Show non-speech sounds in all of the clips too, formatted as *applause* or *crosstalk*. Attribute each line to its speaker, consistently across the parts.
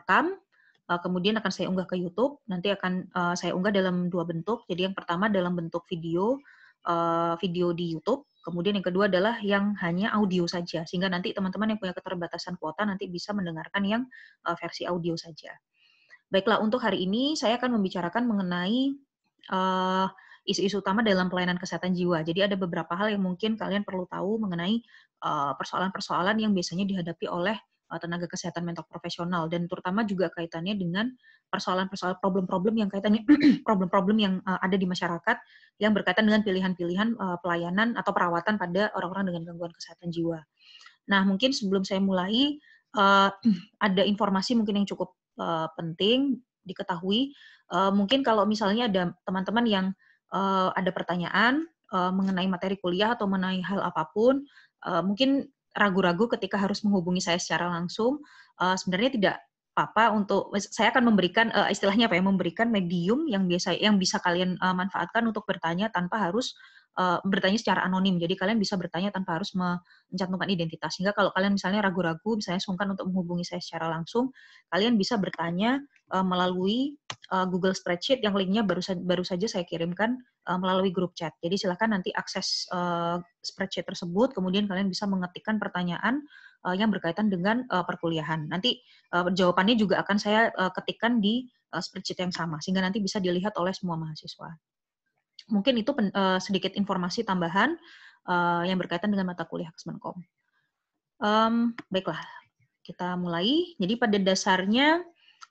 Speaker 1: rekam, eh, kemudian akan saya unggah ke YouTube. Nanti akan eh, saya unggah dalam dua bentuk. Jadi yang pertama dalam bentuk video, eh, video di YouTube. Kemudian yang kedua adalah yang hanya audio saja, sehingga nanti teman-teman yang punya keterbatasan kuota nanti bisa mendengarkan yang versi audio saja. Baiklah, untuk hari ini saya akan membicarakan mengenai isu isu-isu utama dalam pelayanan kesehatan jiwa. Jadi ada beberapa hal yang mungkin kalian perlu tahu mengenai persoalan-persoalan uh, persoalan -persoalan yang biasanya dihadapi oleh Eh, tenaga kesehatan mental profesional dan terutama juga kaitannya dengan persoalan-persoalan problem-problem yang kaitannya *clears throat* problem-problem yang uh, ada di masyarakat yang berkaitan dengan pilihan-pilihan uh, pelayanan atau perawatan pada orang-orang dengan gangguan kesehatan jiwa. Nah, mungkin sebelum saya mulai uh, *clears throat* ada informasi mungkin yang cukup uh, penting diketahui. Uh, mungkin kalau misalnya ada teman-teman yang uh, ada pertanyaan uh, mengenai materi kuliah atau mengenai hal apapun, uh, mungkin ragu-ragu ketika harus menghubungi saya secara langsung, uh, sebenarnya tidak apa-apa untuk saya akan memberikan uh, istilahnya apa ya memberikan medium yang biasa yang bisa kalian uh, manfaatkan untuk bertanya tanpa harus Eh, bertanya secara anonim. Jadi kalian bisa bertanya tanpa harus mencantumkan identitas. Sehingga kalau kalian misalnya ragu-ragu, misalnya sungkan untuk menghubungi saya secara langsung, kalian bisa bertanya uh, melalui uh, Google Spreadsheet yang linknya baru sa baru saja saya kirimkan uh, melalui grup chat. Jadi silakan nanti akses uh, spreadsheet tersebut, kemudian kalian bisa mengetikkan pertanyaan uh, yang berkaitan dengan uh, perkuliahan. Nanti uh, jawabannya juga akan saya uh, ketikkan di spreadsheet yang sama, sehingga nanti bisa dilihat oleh semua mahasiswa. Mungkin itu pen, uh, sedikit informasi tambahan uh, yang berkaitan dengan mata kuliah Kesmenkom. Um, baiklah, kita mulai. Jadi pada dasarnya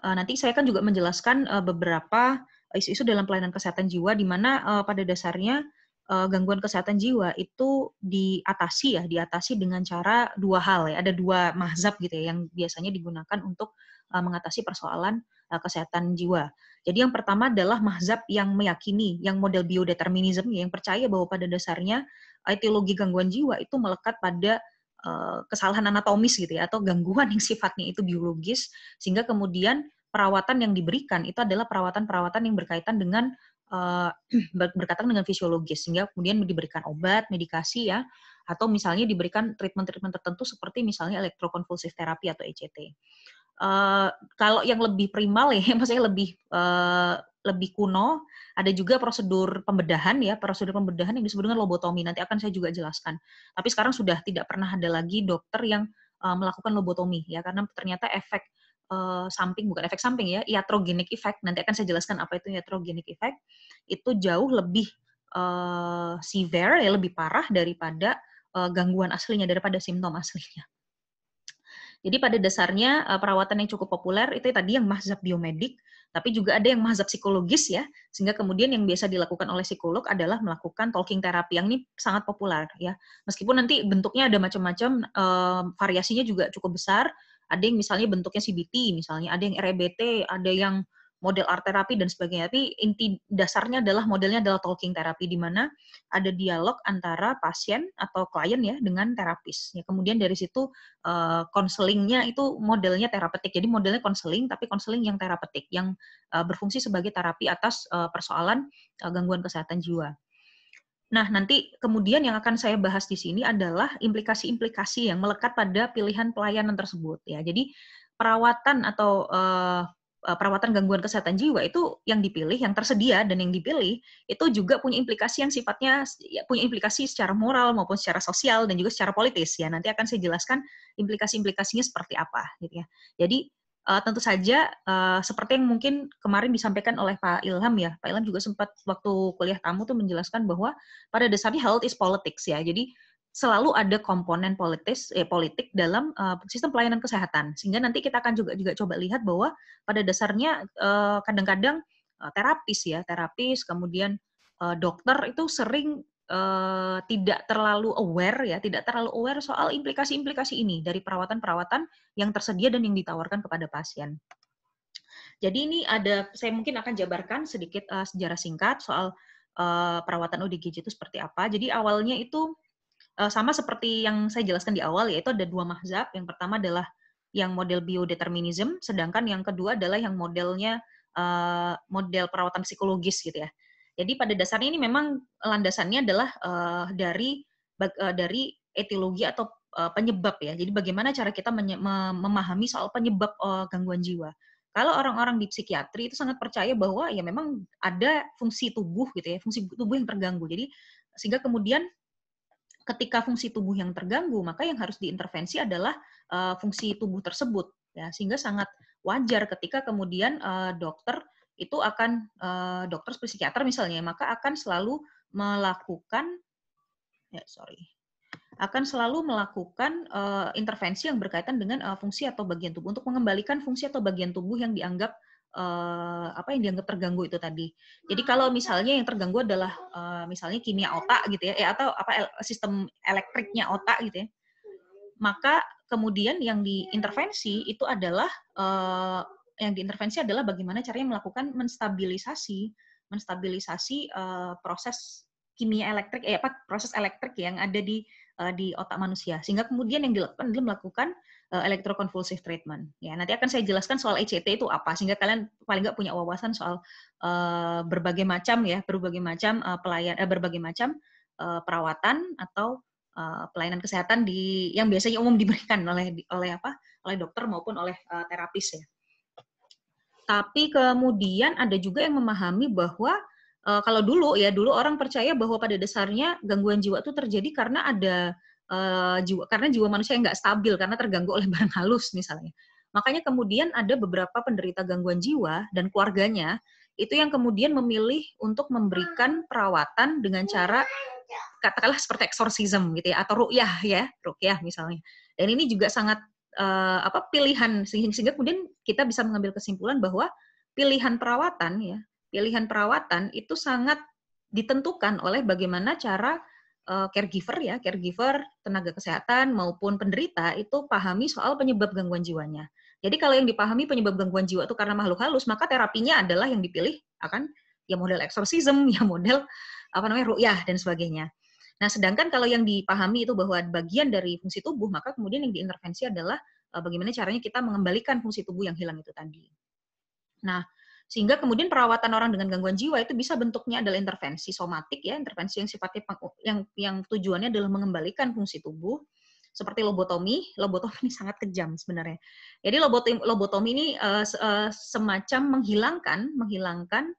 Speaker 1: uh, nanti saya akan juga menjelaskan uh, beberapa isu-isu dalam pelayanan kesehatan jiwa di mana uh, pada dasarnya uh, gangguan kesehatan jiwa itu diatasi ya, diatasi dengan cara dua hal ya. Ada dua mazhab gitu ya yang biasanya digunakan untuk uh, mengatasi persoalan Eh, kesehatan jiwa. Jadi yang pertama adalah mazhab yang meyakini, yang model biodeterminisme, ya, yang percaya bahwa pada dasarnya etiologi eh, gangguan jiwa itu melekat pada eh, kesalahan anatomis gitu ya, atau gangguan yang *laughs* sifatnya itu biologis, sehingga kemudian perawatan yang diberikan itu adalah perawatan-perawatan yang berkaitan dengan *clears throat* berkaitan dengan fisiologis, sehingga kemudian diberikan obat, medikasi ya, atau misalnya diberikan treatment-treatment tertentu seperti misalnya elektrokonvulsif terapi atau ECT. Eh, kalau yang lebih primal ya, *laughs* maksudnya lebih uh, lebih kuno, ada juga prosedur pembedahan ya, prosedur pembedahan yang disebut dengan lobotomi. Nanti akan saya juga jelaskan. Tapi sekarang sudah tidak pernah ada lagi dokter yang uh, melakukan lobotomi ya, karena ternyata efek uh, samping bukan efek samping ya, iatrogenic effect. Nanti akan saya jelaskan apa itu iatrogenic effect. Itu jauh lebih uh, severe ya, lebih parah daripada gangguan aslinya daripada simptom aslinya. Jadi pada dasarnya eh, perawatan yang cukup populer itu ya tadi yang mazhab biomedik, tapi juga ada yang mazhab psikologis ya, sehingga kemudian yang biasa dilakukan oleh psikolog adalah melakukan talking therapy yang ini sangat populer ya. Meskipun nanti bentuknya ada macam-macam, eh, variasinya juga cukup besar. Ada yang misalnya bentuknya CBT, misalnya ada yang REBT, ada yang model art terapi dan sebagainya. Tapi inti dasarnya adalah modelnya adalah talking terapi di mana ada dialog antara pasien atau klien ya dengan terapis. Ya, kemudian dari situ konselingnya eh, uh, itu modelnya terapeutik. Jadi modelnya konseling tapi konseling yang terapeutik yang uh, berfungsi sebagai terapi atas uh, persoalan uh, gangguan kesehatan jiwa. Nah, nanti kemudian yang akan saya bahas di sini adalah implikasi-implikasi yang melekat pada pilihan pelayanan tersebut ya. Jadi perawatan atau uh, Eh, perawatan gangguan kesehatan jiwa itu yang dipilih, yang tersedia dan yang dipilih itu juga punya implikasi yang sifatnya ya, punya implikasi secara moral maupun secara sosial dan juga secara politis ya. Nanti akan saya jelaskan implikasi-implikasinya seperti apa gitu ya. Jadi uh, tentu saja uh, seperti yang mungkin kemarin disampaikan oleh Pak Ilham ya. Pak Ilham juga sempat waktu kuliah tamu tuh menjelaskan bahwa pada dasarnya health is politics ya. Jadi selalu ada komponen politis eh, politik dalam uh, sistem pelayanan kesehatan sehingga nanti kita akan juga juga coba lihat bahwa pada dasarnya kadang eh, kadang-kadang uh, terapis ya terapis kemudian uh, dokter itu sering uh, tidak terlalu aware ya tidak terlalu aware soal implikasi-implikasi ini dari perawatan-perawatan yang tersedia dan yang ditawarkan kepada pasien. Jadi ini ada saya mungkin akan jabarkan sedikit uh, sejarah singkat soal uh, perawatan ODGJ itu seperti apa. Jadi awalnya itu Eh, sama seperti yang saya jelaskan di awal yaitu ada dua mazhab. Yang pertama adalah yang model biodeterminism, sedangkan yang kedua adalah yang modelnya eh, model perawatan psikologis gitu ya. Jadi pada dasarnya ini memang landasannya adalah eh, dari dari etiologi atau penyebab ya. Jadi bagaimana cara kita memahami soal penyebab gangguan jiwa. Kalau orang-orang di psikiatri itu sangat percaya bahwa ya memang ada fungsi tubuh gitu ya, fungsi tubuh yang terganggu. Jadi sehingga kemudian ketika fungsi tubuh yang terganggu, maka yang harus diintervensi adalah uh, fungsi tubuh tersebut. Ya, sehingga sangat wajar ketika kemudian uh, dokter itu akan uh, dokter psikiater misalnya, maka akan selalu melakukan ya sorry akan selalu melakukan uh, intervensi yang berkaitan dengan uh, fungsi atau bagian tubuh untuk mengembalikan fungsi atau bagian tubuh yang dianggap Eh, apa yang dianggap terganggu itu tadi. Jadi hmm. kalau misalnya yang terganggu adalah eh, misalnya kimia otak gitu ya, eh, atau apa sistem elektriknya otak gitu ya, maka kemudian yang diintervensi itu adalah uh, yang diintervensi adalah bagaimana caranya melakukan menstabilisasi menstabilisasi uh, proses kimia elektrik eh apa proses elektrik yang ada di di otak manusia sehingga kemudian yang dilakukan adalah melakukan Eh, electroconvulsive treatment. Ya, nanti akan saya jelaskan soal ECT itu apa sehingga kalian paling nggak punya wawasan soal eh, berbagai macam ya, berbagai macam uh, pelayan eh, berbagai macam perawatan atau pelayanan kesehatan di yang biasanya umum diberikan oleh oleh apa? oleh dokter maupun oleh terapis ya. Tapi kemudian ada juga yang memahami bahwa kalau dulu ya dulu orang percaya bahwa pada dasarnya gangguan jiwa itu terjadi karena ada uh, jiwa karena jiwa manusia yang nggak stabil karena terganggu oleh barang halus misalnya. Makanya kemudian ada beberapa penderita gangguan jiwa dan keluarganya itu yang kemudian memilih untuk memberikan perawatan dengan cara katakanlah seperti eksorsisme gitu ya atau rukyah ya, rukyah misalnya. Dan ini juga sangat uh, apa pilihan sehingga kemudian kita bisa mengambil kesimpulan bahwa pilihan perawatan ya, pilihan perawatan itu sangat ditentukan oleh bagaimana cara Eh, caregiver ya, caregiver, tenaga kesehatan maupun penderita itu pahami soal penyebab gangguan jiwanya. Jadi kalau yang dipahami penyebab gangguan jiwa itu karena makhluk halus, maka terapinya adalah yang dipilih akan ya model eksorsisme, *laughs* ya model apa namanya ru'yah dan sebagainya. Nah, sedangkan kalau yang dipahami itu bahwa bagian dari fungsi tubuh, maka kemudian yang diintervensi adalah eh, bagaimana caranya kita mengembalikan fungsi tubuh yang hilang itu tadi. Nah, sehingga kemudian perawatan orang dengan gangguan jiwa itu bisa bentuknya adalah intervensi somatik ya, intervensi yang sifatnya yang yang tujuannya adalah mengembalikan fungsi tubuh seperti lobotomi. Lobotomi ini sangat kejam sebenarnya. Jadi lobotomi, lobotomi ini uh, uh, semacam menghilangkan menghilangkan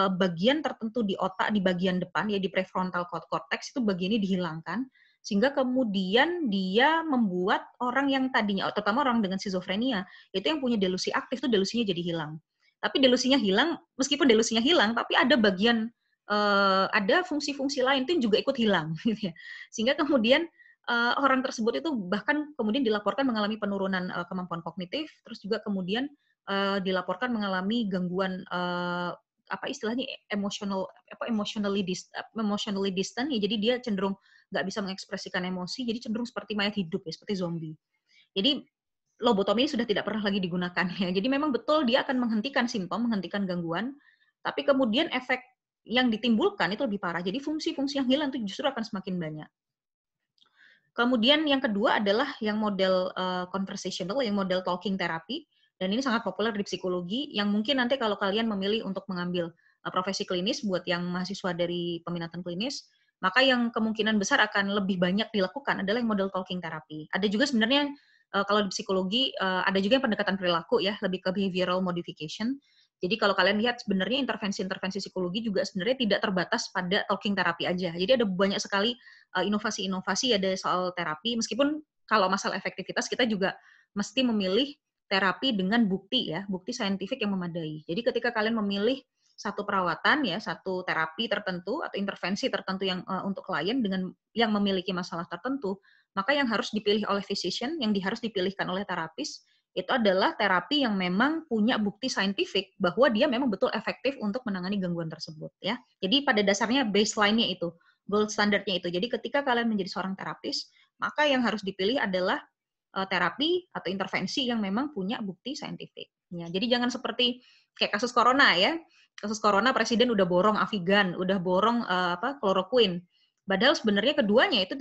Speaker 1: uh, bagian tertentu di otak di bagian depan ya di prefrontal cortex itu bagian ini dihilangkan sehingga kemudian dia membuat orang yang tadinya terutama orang dengan skizofrenia itu yang punya delusi aktif itu delusinya jadi hilang. Tapi delusinya hilang, meskipun delusinya hilang, tapi ada bagian uh, ada fungsi-fungsi lain itu juga ikut hilang, *laughs* gitu ya. Sehingga kemudian uh, orang tersebut itu bahkan kemudian dilaporkan mengalami penurunan uh, kemampuan kognitif, terus juga kemudian uh, dilaporkan mengalami gangguan uh, apa istilahnya emotional apa emotionally dist, emotionally distant ya jadi dia cenderung nggak bisa mengekspresikan emosi jadi cenderung seperti mayat hidup ya seperti zombie jadi lobotomi ini sudah tidak pernah lagi digunakan ya. Jadi memang betul dia akan menghentikan simptom, menghentikan gangguan, tapi kemudian efek yang ditimbulkan itu lebih parah. Jadi fungsi-fungsi yang hilang itu justru akan semakin banyak. Kemudian yang kedua adalah yang model uh, conversational, yang model talking therapy, dan ini sangat populer di psikologi, yang mungkin nanti kalau kalian memilih untuk mengambil uh, profesi klinis buat yang mahasiswa dari peminatan klinis, maka yang kemungkinan besar akan lebih banyak dilakukan adalah yang model talking therapy. Ada juga sebenarnya Eh, kalau di psikologi uh, ada juga yang pendekatan perilaku ya, lebih ke behavioral modification. Jadi kalau kalian lihat sebenarnya intervensi-intervensi psikologi juga sebenarnya tidak terbatas pada talking terapi aja. Jadi ada banyak sekali eh, inovasi-inovasi ada soal terapi meskipun kalau masalah efektivitas kita juga mesti memilih terapi dengan bukti ya, bukti saintifik yang memadai. Jadi ketika kalian memilih satu perawatan ya, satu terapi tertentu atau intervensi tertentu yang uh, untuk klien dengan yang memiliki masalah tertentu, maka yang harus dipilih oleh physician, yang harus dipilihkan oleh terapis, itu adalah terapi yang memang punya bukti saintifik bahwa dia memang betul efektif untuk menangani gangguan tersebut ya. Jadi pada dasarnya baseline-nya itu, gold standard-nya itu. Jadi ketika kalian menjadi seorang terapis, maka yang harus dipilih adalah eh, terapi atau intervensi yang memang punya bukti saintifik. Ya, jadi jangan seperti kayak kasus corona ya. Kasus corona presiden udah borong Avigan, udah borong uh, apa chloroquine. Padahal sebenarnya keduanya itu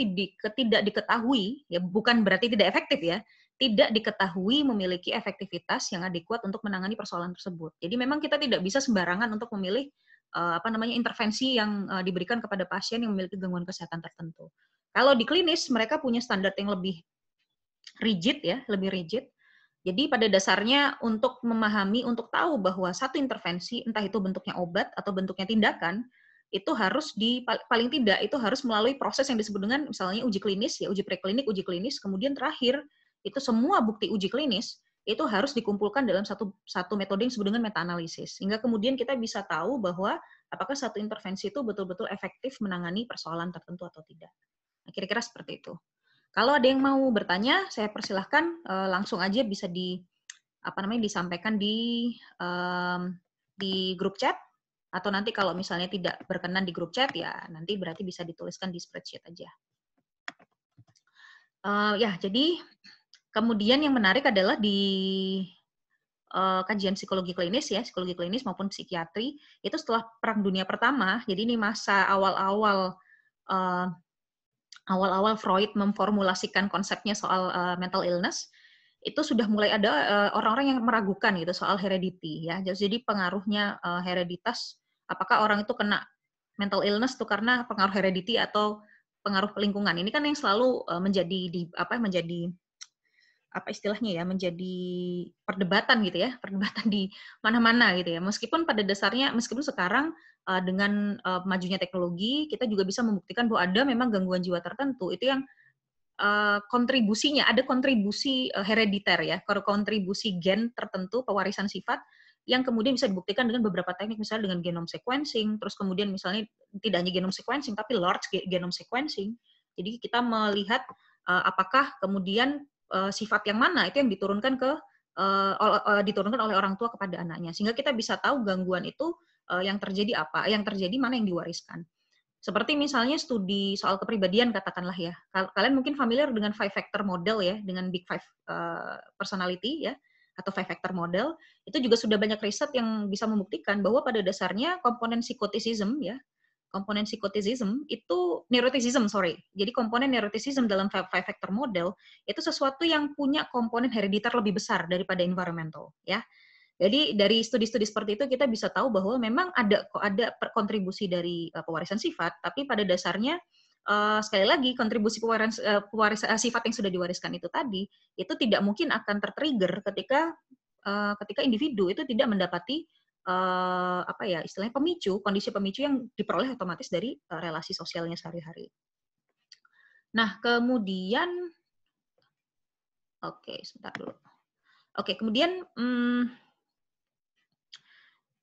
Speaker 1: tidak diketahui, ya bukan berarti tidak efektif ya, tidak diketahui memiliki efektivitas yang adekuat untuk menangani persoalan tersebut. Jadi memang kita tidak bisa sembarangan untuk memilih eh, apa namanya intervensi yang eh, diberikan kepada pasien yang memiliki gangguan kesehatan tertentu. Kalau di klinis mereka punya standar yang lebih rigid ya, lebih rigid. Jadi pada dasarnya untuk memahami, untuk tahu bahwa satu intervensi entah itu bentuknya obat atau bentuknya tindakan itu harus di paling tidak itu harus melalui proses yang disebut dengan misalnya uji klinis ya uji preklinik uji klinis kemudian terakhir itu semua bukti uji klinis itu harus dikumpulkan dalam satu satu metode yang disebut dengan meta analisis sehingga kemudian kita bisa tahu bahwa apakah satu intervensi itu betul-betul efektif menangani persoalan tertentu atau tidak nah, kira-kira seperti itu kalau ada yang mau bertanya saya persilahkan eh, langsung aja bisa di apa namanya disampaikan di um, di grup chat atau nanti kalau misalnya tidak berkenan di grup chat ya nanti berarti bisa dituliskan di spreadsheet aja. Uh, ya, jadi kemudian yang menarik adalah di uh, kajian psikologi klinis ya, psikologi klinis maupun psikiatri itu setelah Perang Dunia Pertama, jadi ini masa awal-awal awal eh, awal-awal Freud memformulasikan konsepnya soal uh, mental illness itu sudah mulai ada orang-orang yang meragukan gitu soal heredity ya. Jadi pengaruhnya hereditas apakah orang itu kena mental illness tuh karena pengaruh heredity atau pengaruh lingkungan. Ini kan yang selalu eh, menjadi di apa menjadi apa istilahnya ya menjadi perdebatan gitu ya perdebatan di mana-mana gitu ya meskipun pada dasarnya meskipun sekarang eh, dengan eh, majunya teknologi kita juga bisa membuktikan bahwa ada memang gangguan jiwa tertentu itu yang kontribusinya ada kontribusi herediter ya kontribusi gen tertentu pewarisan sifat yang kemudian bisa dibuktikan dengan beberapa teknik misalnya dengan genome sequencing terus kemudian misalnya tidak hanya genome sequencing tapi large genome sequencing jadi kita melihat uh, apakah kemudian uh, sifat yang mana itu yang diturunkan ke uh, diturunkan oleh orang tua kepada anaknya sehingga kita bisa tahu gangguan itu uh, yang terjadi apa yang terjadi mana yang diwariskan seperti misalnya studi soal kepribadian katakanlah ya kalian mungkin familiar dengan five factor model ya dengan big five uh, personality ya atau five factor model itu juga sudah banyak riset yang bisa membuktikan bahwa pada dasarnya komponen psikotisism ya komponen psikotisism itu neuroticism sorry jadi komponen neuroticism dalam five factor model itu sesuatu yang punya komponen hereditar lebih besar daripada environmental ya jadi dari studi-studi seperti itu kita bisa tahu bahwa memang ada ada kontribusi dari eh, pewarisan sifat tapi pada dasarnya uh, sekali lagi kontribusi pewaris, uh, pewaris, uh, sifat yang sudah diwariskan itu tadi itu tidak mungkin akan tertrigger ketika uh, ketika individu itu tidak mendapati uh, apa ya istilahnya pemicu kondisi pemicu yang diperoleh otomatis dari uh, relasi sosialnya sehari-hari. Nah kemudian oke okay, sebentar dulu. Oke okay, kemudian hmm,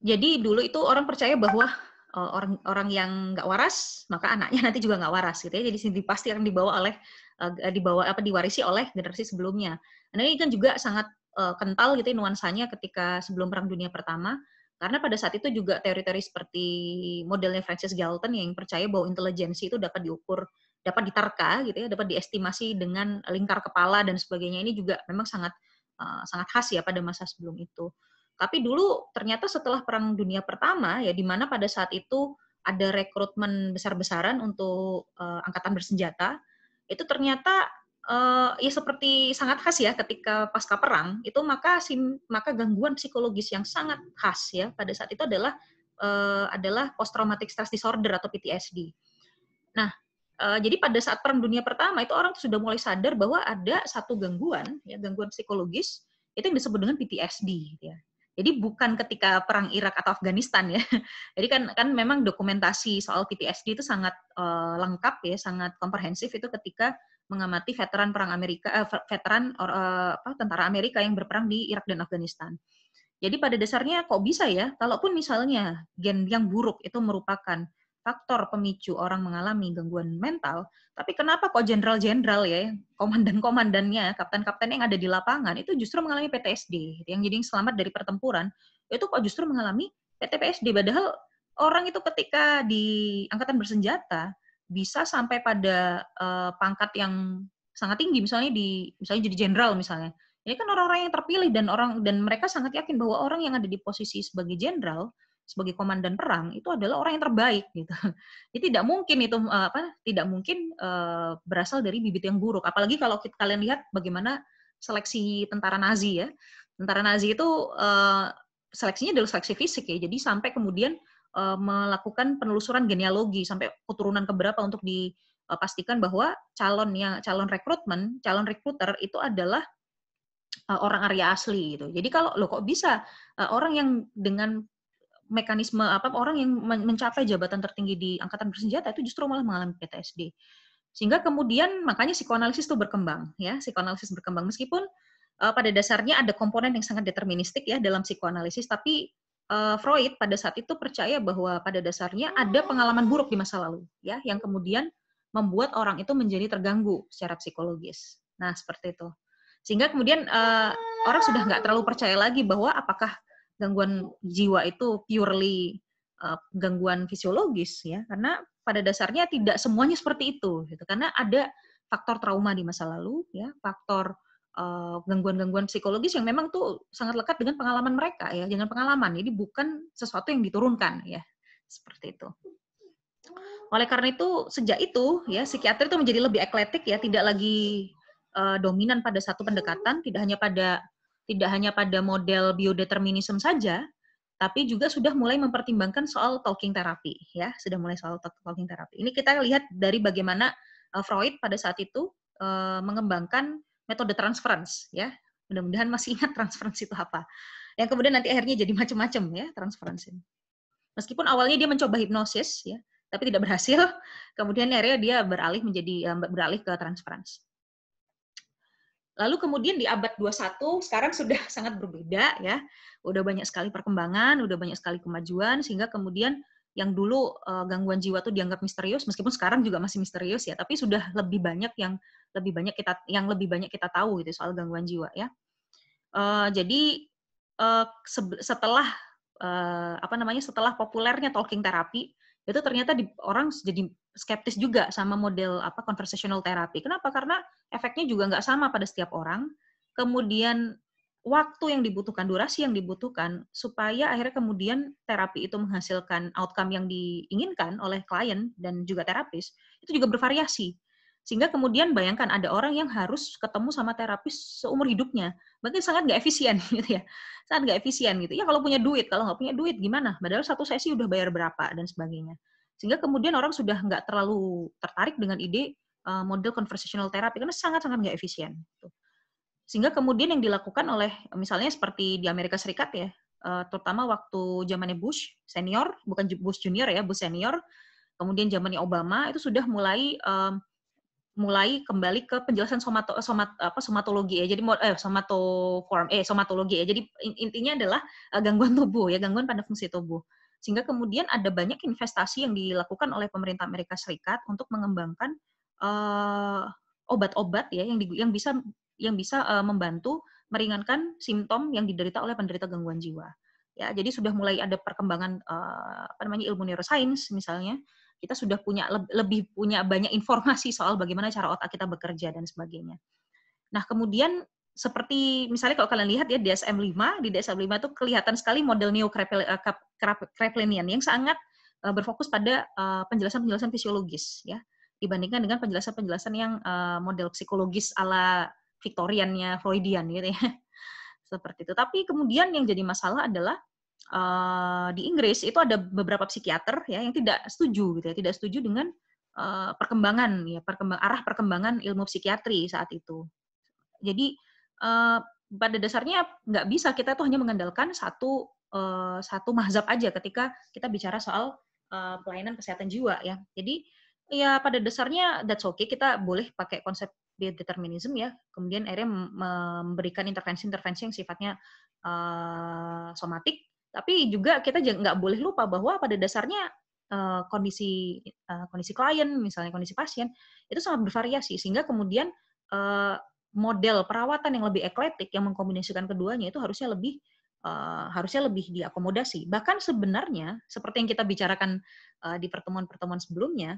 Speaker 1: jadi dulu itu orang percaya bahwa Eh, orang orang yang nggak waras maka anaknya nanti juga nggak waras gitu ya jadi pasti akan dibawa oleh eh, eh, dibawa apa diwarisi oleh generasi sebelumnya nah ini kan juga sangat kental gitu ya, nuansanya ketika sebelum perang dunia pertama karena pada saat itu juga teori-teori seperti modelnya Francis Galton yang percaya bahwa intelijensi itu dapat diukur dapat diterka gitu ya dapat diestimasi dengan lingkar kepala dan sebagainya ini juga memang sangat sangat khas ya pada masa sebelum itu tapi dulu ternyata setelah Perang Dunia Pertama ya di mana pada saat itu ada rekrutmen besar-besaran untuk uh, angkatan bersenjata, itu ternyata uh, ya seperti sangat khas ya ketika pasca perang itu maka sim, maka gangguan psikologis yang sangat khas ya pada saat itu adalah uh, adalah post traumatic stress disorder atau PTSD. Nah, uh, jadi pada saat perang dunia pertama itu orang sudah mulai sadar bahwa ada satu gangguan ya gangguan psikologis itu yang disebut dengan PTSD gitu ya. Jadi bukan ketika perang Irak atau Afghanistan ya. *laughs* Jadi kan kan memang dokumentasi soal PTSD itu sangat uh, lengkap ya, sangat komprehensif itu ketika mengamati veteran perang Amerika uh, veteran uh, apa, tentara Amerika yang berperang di Irak dan Afghanistan. Jadi pada dasarnya kok bisa ya, kalaupun misalnya gen yang buruk itu merupakan faktor pemicu orang mengalami gangguan mental, tapi kenapa kok jenderal-jenderal ya, komandan-komandannya, kapten-kapten yang ada di lapangan itu justru mengalami PTSD, yang jadi yang selamat dari pertempuran itu kok justru mengalami PTSD, padahal orang itu ketika di angkatan bersenjata bisa sampai pada uh, pangkat yang sangat tinggi, misalnya di misalnya jadi jenderal misalnya, ini kan orang-orang yang terpilih dan orang dan mereka sangat yakin bahwa orang yang ada di posisi sebagai jenderal sebagai komandan perang itu adalah orang yang terbaik gitu. *laughs* Jadi tidak mungkin itu eh, apa tidak mungkin eh, berasal dari bibit yang buruk. Apalagi kalau kita, kalian lihat bagaimana seleksi tentara Nazi ya. Tentara Nazi itu eh, seleksinya adalah seleksi fisik ya. Jadi sampai kemudian melakukan penelusuran genealogi sampai keturunan keberapa untuk dipastikan bahwa calon yang calon rekrutmen, calon rekruter itu adalah orang Arya asli gitu. Jadi kalau lo kok bisa orang yang dengan mekanisme apa orang yang mencapai jabatan tertinggi di angkatan bersenjata itu justru malah mengalami PTSD. Sehingga kemudian makanya psikoanalisis itu berkembang ya, psikoanalisis berkembang meskipun uh, pada dasarnya ada komponen yang sangat deterministik ya dalam psikoanalisis tapi uh, Freud pada saat itu percaya bahwa pada dasarnya ada pengalaman buruk di masa lalu ya yang kemudian membuat orang itu menjadi terganggu secara psikologis. Nah, seperti itu. Sehingga kemudian uh, orang sudah nggak terlalu percaya lagi bahwa apakah gangguan jiwa itu purely uh, gangguan fisiologis ya karena pada dasarnya tidak semuanya seperti itu gitu karena ada faktor trauma di masa lalu ya faktor gangguan eh, gangguan-gangguan psikologis yang memang tuh sangat lekat dengan pengalaman mereka ya dengan pengalaman ini bukan sesuatu yang diturunkan ya seperti itu oleh karena itu sejak itu ya psikiater itu menjadi lebih ekletik ya tidak lagi uh, dominan pada satu pendekatan tidak hanya pada tidak hanya pada model biodeterminism saja, tapi juga sudah mulai mempertimbangkan soal talking therapy ya, sudah mulai soal talking therapy. Ini kita lihat dari bagaimana eh, Freud pada saat itu eh, mengembangkan metode transference ya. Mudah-mudahan masih *laughs* ingat transference itu apa. Yang kemudian nanti akhirnya jadi macam-macam ya transference ini. Meskipun awalnya dia mencoba hipnosis ya, tapi tidak berhasil. *laughs* Kemudian akhirnya dia beralih menjadi eh, beralih ke transference. Lalu kemudian di abad 21 sekarang sudah *laughs* sangat berbeda ya. Udah banyak sekali perkembangan, udah banyak sekali kemajuan sehingga kemudian yang dulu eh, gangguan jiwa tuh dianggap misterius meskipun sekarang juga masih misterius ya, tapi sudah lebih banyak yang lebih banyak kita yang lebih banyak kita tahu gitu soal gangguan jiwa ya. Eh, jadi eh, setelah apa namanya setelah populernya talking therapy itu ternyata di, orang jadi skeptis juga sama model apa conversational therapy. Kenapa? Karena efeknya juga nggak sama pada setiap orang. Kemudian waktu yang dibutuhkan, durasi yang dibutuhkan supaya akhirnya kemudian terapi itu menghasilkan outcome yang diinginkan oleh klien dan juga terapis itu juga bervariasi. Sehingga kemudian bayangkan ada orang yang harus ketemu sama terapis seumur hidupnya. Berarti sangat nggak efisien *laughs* gitu ya. Sangat nggak efisien gitu. Ya kalau punya duit, kalau nggak punya duit gimana? Padahal satu sesi udah bayar berapa dan sebagainya. Sehingga kemudian orang sudah nggak terlalu tertarik dengan ide eh, model conversational therapy karena sangat-sangat nggak efisien. Gitu. Sehingga kemudian yang dilakukan oleh misalnya seperti di Amerika Serikat ya, eh, terutama waktu zamannya Bush senior, bukan Bush junior ya, Bush senior, kemudian zamannya Obama itu sudah mulai eh, mulai kembali ke penjelasan somato, somat, apa, somatologi ya. Jadi eh, somatoform eh somatologi ya. Jadi intinya adalah gangguan tubuh ya, gangguan pada fungsi tubuh. Sehingga kemudian ada banyak investasi yang dilakukan oleh pemerintah Amerika Serikat untuk mengembangkan uh, obat-obat ya yang di, yang bisa yang bisa uh, membantu meringankan simptom yang diderita oleh penderita gangguan jiwa. Ya, jadi sudah mulai ada perkembangan uh, apa namanya ilmu neuroscience misalnya. Kita sudah punya lebih punya banyak informasi soal bagaimana cara otak kita bekerja dan sebagainya. Nah, kemudian seperti misalnya kalau kalian lihat ya DSM-5, di DSM-5 itu kelihatan sekali model neo Kreplinian yang sangat uh, berfokus pada eh, penjelasan-penjelasan uh, fisiologis ya dibandingkan dengan penjelasan-penjelasan yang uh, model psikologis ala Victoriannya Freudian gitu ya *laughs* seperti itu. Tapi kemudian yang jadi masalah adalah uh, di Inggris itu ada beberapa psikiater ya yang tidak setuju gitu ya tidak setuju dengan uh, perkembangan ya perkembang arah perkembangan ilmu psikiatri saat itu. Jadi uh, pada dasarnya nggak bisa kita tuh hanya mengandalkan satu Eh, satu mahzab aja ketika kita bicara soal eh, pelayanan kesehatan jiwa ya. Jadi ya pada dasarnya that's okay kita boleh pakai konsep determinism ya. Kemudian akhirnya memberikan intervensi-intervensi yang sifatnya uh, somatik. Tapi juga kita nggak boleh lupa bahwa pada dasarnya uh, kondisi uh, kondisi klien misalnya kondisi pasien itu sangat bervariasi sehingga kemudian uh, model perawatan yang lebih ekletik yang mengkombinasikan keduanya itu harusnya lebih uh, harusnya lebih diakomodasi. Bahkan sebenarnya seperti yang kita bicarakan uh, di pertemuan-pertemuan sebelumnya,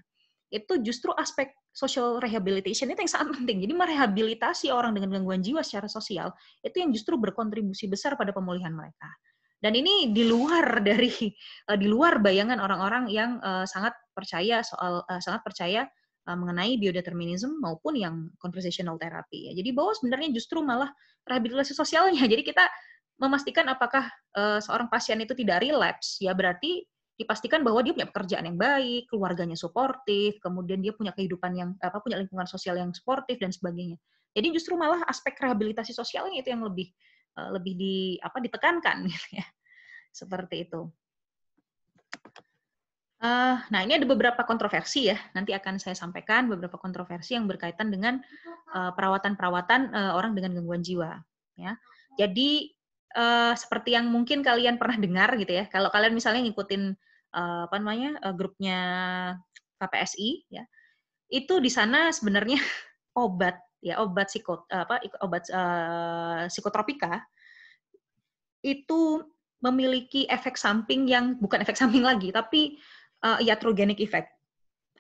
Speaker 1: itu justru aspek social rehabilitation itu yang sangat penting. Jadi merehabilitasi orang dengan gangguan jiwa secara sosial itu yang justru berkontribusi besar pada pemulihan mereka. Dan ini di luar *laughs* dari eh, di luar bayangan orang-orang yang sangat percaya soal sangat percaya mengenai biodeterminism maupun yang conversational therapy Jadi bahwa sebenarnya justru malah rehabilitasi sosialnya. *laughs* Jadi kita memastikan apakah uh, seorang pasien itu tidak relaps, ya berarti dipastikan bahwa dia punya pekerjaan yang baik, keluarganya suportif, kemudian dia punya kehidupan yang apa punya lingkungan sosial yang suportif dan sebagainya. Jadi justru malah aspek rehabilitasi sosialnya itu yang lebih eh, lebih di apa ditekankan *laughs* gitu ya. Seperti itu. Eh, nah, ini ada beberapa kontroversi ya. Nanti akan saya sampaikan beberapa kontroversi yang berkaitan dengan perawatan-perawatan orang dengan gangguan jiwa. Ya, jadi uh, seperti yang mungkin kalian pernah dengar gitu ya. Kalau kalian misalnya ngikutin uh, apa namanya uh, grupnya KPSI ya, itu di sana sebenarnya *laughs* obat ya obat psikot apa obat uh, psikotropika itu memiliki efek samping yang bukan efek samping lagi tapi uh, iatrogenic effect.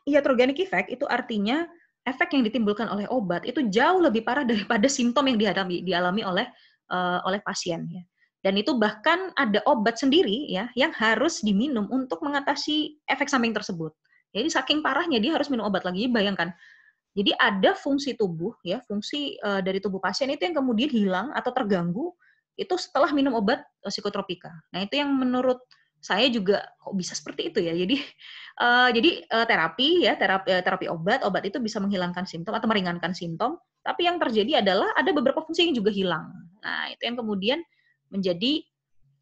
Speaker 1: Iatrogenic effect itu artinya efek yang ditimbulkan oleh obat itu jauh lebih parah daripada simptom yang dihadapi dialami oleh uh, oleh pasien ya. Dan itu bahkan ada obat sendiri ya yang harus diminum untuk mengatasi efek samping tersebut. Jadi saking parahnya dia harus minum obat lagi. Bayangkan. Jadi ada fungsi tubuh ya, fungsi uh, dari tubuh pasien itu yang kemudian hilang atau terganggu itu setelah minum obat eh, psikotropika. Nah, itu yang menurut saya juga kok bisa seperti itu ya. Jadi uh, jadi uh, terapi ya terapi uh, terapi obat obat itu bisa menghilangkan simptom atau meringankan simptom. Tapi yang terjadi adalah ada beberapa fungsi yang juga hilang. Nah, itu yang kemudian menjadi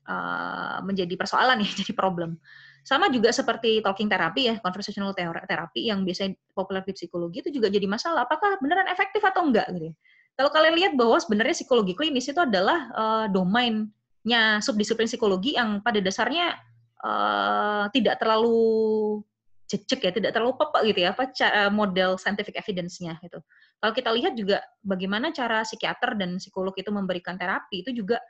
Speaker 1: uh, menjadi persoalan ya, *laughs* jadi problem. Sama juga seperti talking therapy ya, conversational therapy yang biasanya populer di psikologi itu juga jadi masalah. Apakah beneran efektif atau enggak gitu. Ya. Kalau kalian lihat bahwa sebenarnya psikologi klinis itu adalah uh, domainnya subdisiplin psikologi yang pada dasarnya uh, tidak terlalu cecek ya, tidak terlalu pepek gitu ya, apa model scientific evidence-nya gitu. Kalau kita lihat juga bagaimana cara psikiater dan psikolog itu memberikan terapi itu juga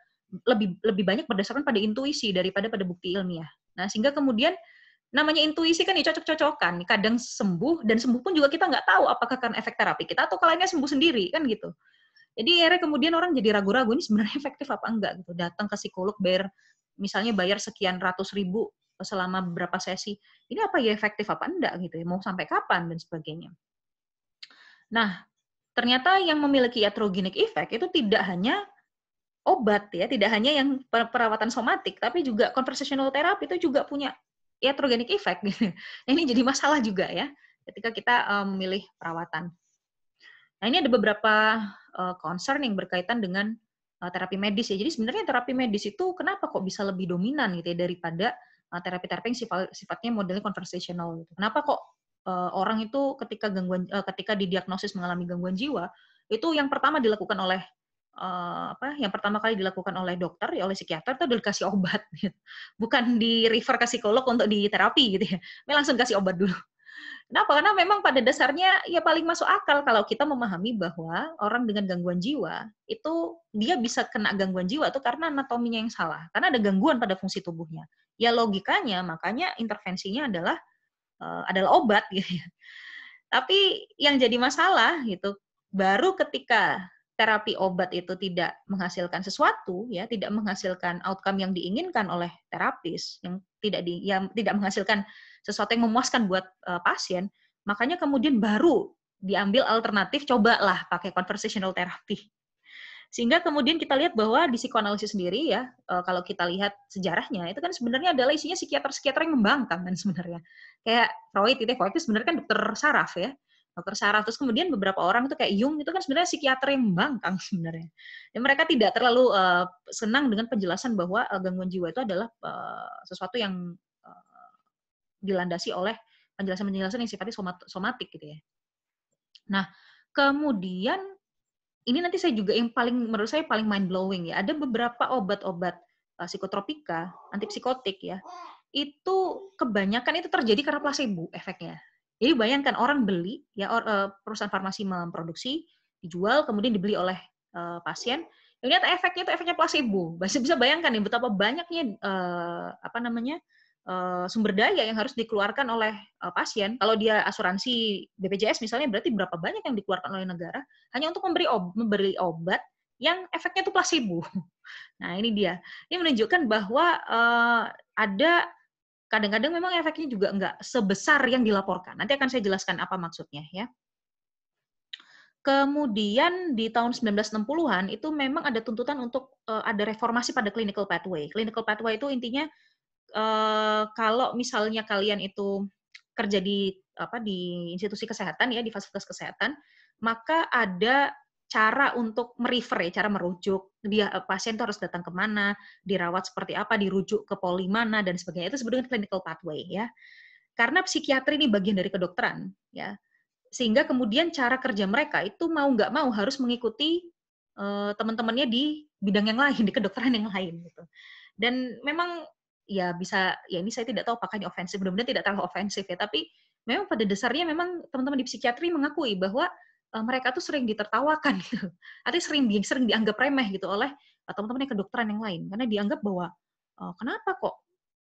Speaker 1: lebih lebih banyak berdasarkan pada intuisi daripada pada bukti ilmiah. Nah, sehingga kemudian namanya intuisi kan dicocok-cocokan. Ya kadang sembuh dan sembuh pun juga kita nggak tahu apakah karena efek terapi kita atau kalanya sembuh sendiri kan gitu. Jadi akhirnya kemudian orang jadi ragu-ragu ini sebenarnya *laughs* efektif apa enggak gitu. Datang ke psikolog bayar misalnya bayar sekian ratus ribu selama beberapa sesi. Ini apa ya efektif apa enggak gitu ya. Mau sampai kapan dan sebagainya. Nah, ternyata yang memiliki iatrogenic effect itu tidak hanya obat ya, tidak hanya yang perawatan somatik, tapi juga conversational therapy itu juga punya iatrogenic effect. Gitu. *laughs* ini jadi masalah juga ya ketika kita eh, memilih perawatan. Nah ini ada beberapa eh, concern yang berkaitan dengan eh, terapi medis ya. Jadi sebenarnya terapi medis itu kenapa kok bisa lebih dominan gitu ya daripada terapi-terapi yang sifatnya modelnya conversational gitu. Kenapa kok uh, orang itu ketika gangguan uh, ketika didiagnosis mengalami gangguan jiwa itu yang pertama dilakukan oleh uh, apa yang pertama kali dilakukan oleh dokter ya oleh psikiater itu kasih obat gitu. *laughs* bukan di refer ke psikolog untuk di terapi gitu ya Mereka langsung kasih obat dulu kenapa karena memang pada dasarnya ya paling masuk akal kalau kita memahami bahwa orang dengan gangguan jiwa itu dia bisa kena gangguan jiwa itu karena anatominya yang salah karena ada gangguan pada fungsi tubuhnya ya logikanya makanya intervensinya adalah Eh, adalah obat *laughs* gitu ya. Tapi yang jadi masalah itu baru ketika terapi obat itu tidak menghasilkan sesuatu ya, tidak menghasilkan outcome yang diinginkan oleh terapis, yang tidak di yang tidak menghasilkan sesuatu yang memuaskan buat uh, pasien, makanya kemudian baru diambil alternatif cobalah pakai conversational therapy sehingga kemudian kita lihat bahwa di psikoanalisis sendiri ya, eh, kalau kita lihat sejarahnya, itu kan sebenarnya adalah isinya psikiater-psikiater yang membangkang kan sebenarnya. Kayak Freud itu, Freud itu sebenarnya kan dokter saraf ya. Dokter saraf, terus kemudian beberapa orang itu kayak Jung, itu kan sebenarnya psikiater yang membangkang *laughs* sebenarnya. Dan mereka tidak terlalu eh, senang dengan penjelasan bahwa eh, gangguan jiwa itu adalah sesuatu yang dilandasi oleh penjelasan-penjelasan yang sifatnya somatik gitu ya. Nah, kemudian ini nanti saya juga yang paling menurut saya paling mind blowing ya. Ada beberapa obat-obat uh, psikotropika, antipsikotik ya. Itu kebanyakan itu terjadi karena placebo efeknya. Jadi bayangkan orang beli ya or, uh, perusahaan farmasi memproduksi, dijual kemudian dibeli oleh uh, pasien. Ternyata efeknya itu efeknya placebo. Bisa bisa bayangkan ya betapa banyaknya uh, apa namanya? Eh, sumber daya yang harus dikeluarkan oleh eh, pasien. Kalau dia asuransi BPJS misalnya berarti berapa banyak yang dikeluarkan oleh negara hanya untuk memberi obat, memberi obat yang efeknya itu placebo. *laughs* Nah, ini dia. Ini menunjukkan bahwa eh, ada kadang-kadang memang efeknya juga enggak sebesar yang dilaporkan. Nanti akan saya jelaskan apa maksudnya ya. Kemudian di tahun 1960-an itu memang ada tuntutan untuk uh, ada reformasi pada clinical pathway. Clinical pathway itu intinya Eh, kalau misalnya kalian itu kerja di apa di institusi kesehatan ya di fasilitas kesehatan, maka ada cara untuk merefer ya, cara merujuk dia eh, pasien itu harus datang kemana, dirawat seperti apa, dirujuk ke poli mana dan sebagainya itu sebenarnya clinical pathway ya. Karena psikiatri ini bagian dari kedokteran ya, sehingga kemudian cara kerja mereka itu mau nggak mau harus mengikuti uh, teman-temannya di bidang yang lain di kedokteran yang lain gitu. Dan memang ya bisa ya ini saya tidak tahu apakah ini ofensif benar-benar tidak terlalu ofensif ya tapi memang pada dasarnya memang teman-teman di psikiatri mengakui bahwa uh, mereka tuh sering ditertawakan gitu artinya *laughs* sering sering dianggap remeh gitu oleh eh, teman-teman yang kedokteran yang lain karena dianggap bahwa uh, kenapa kok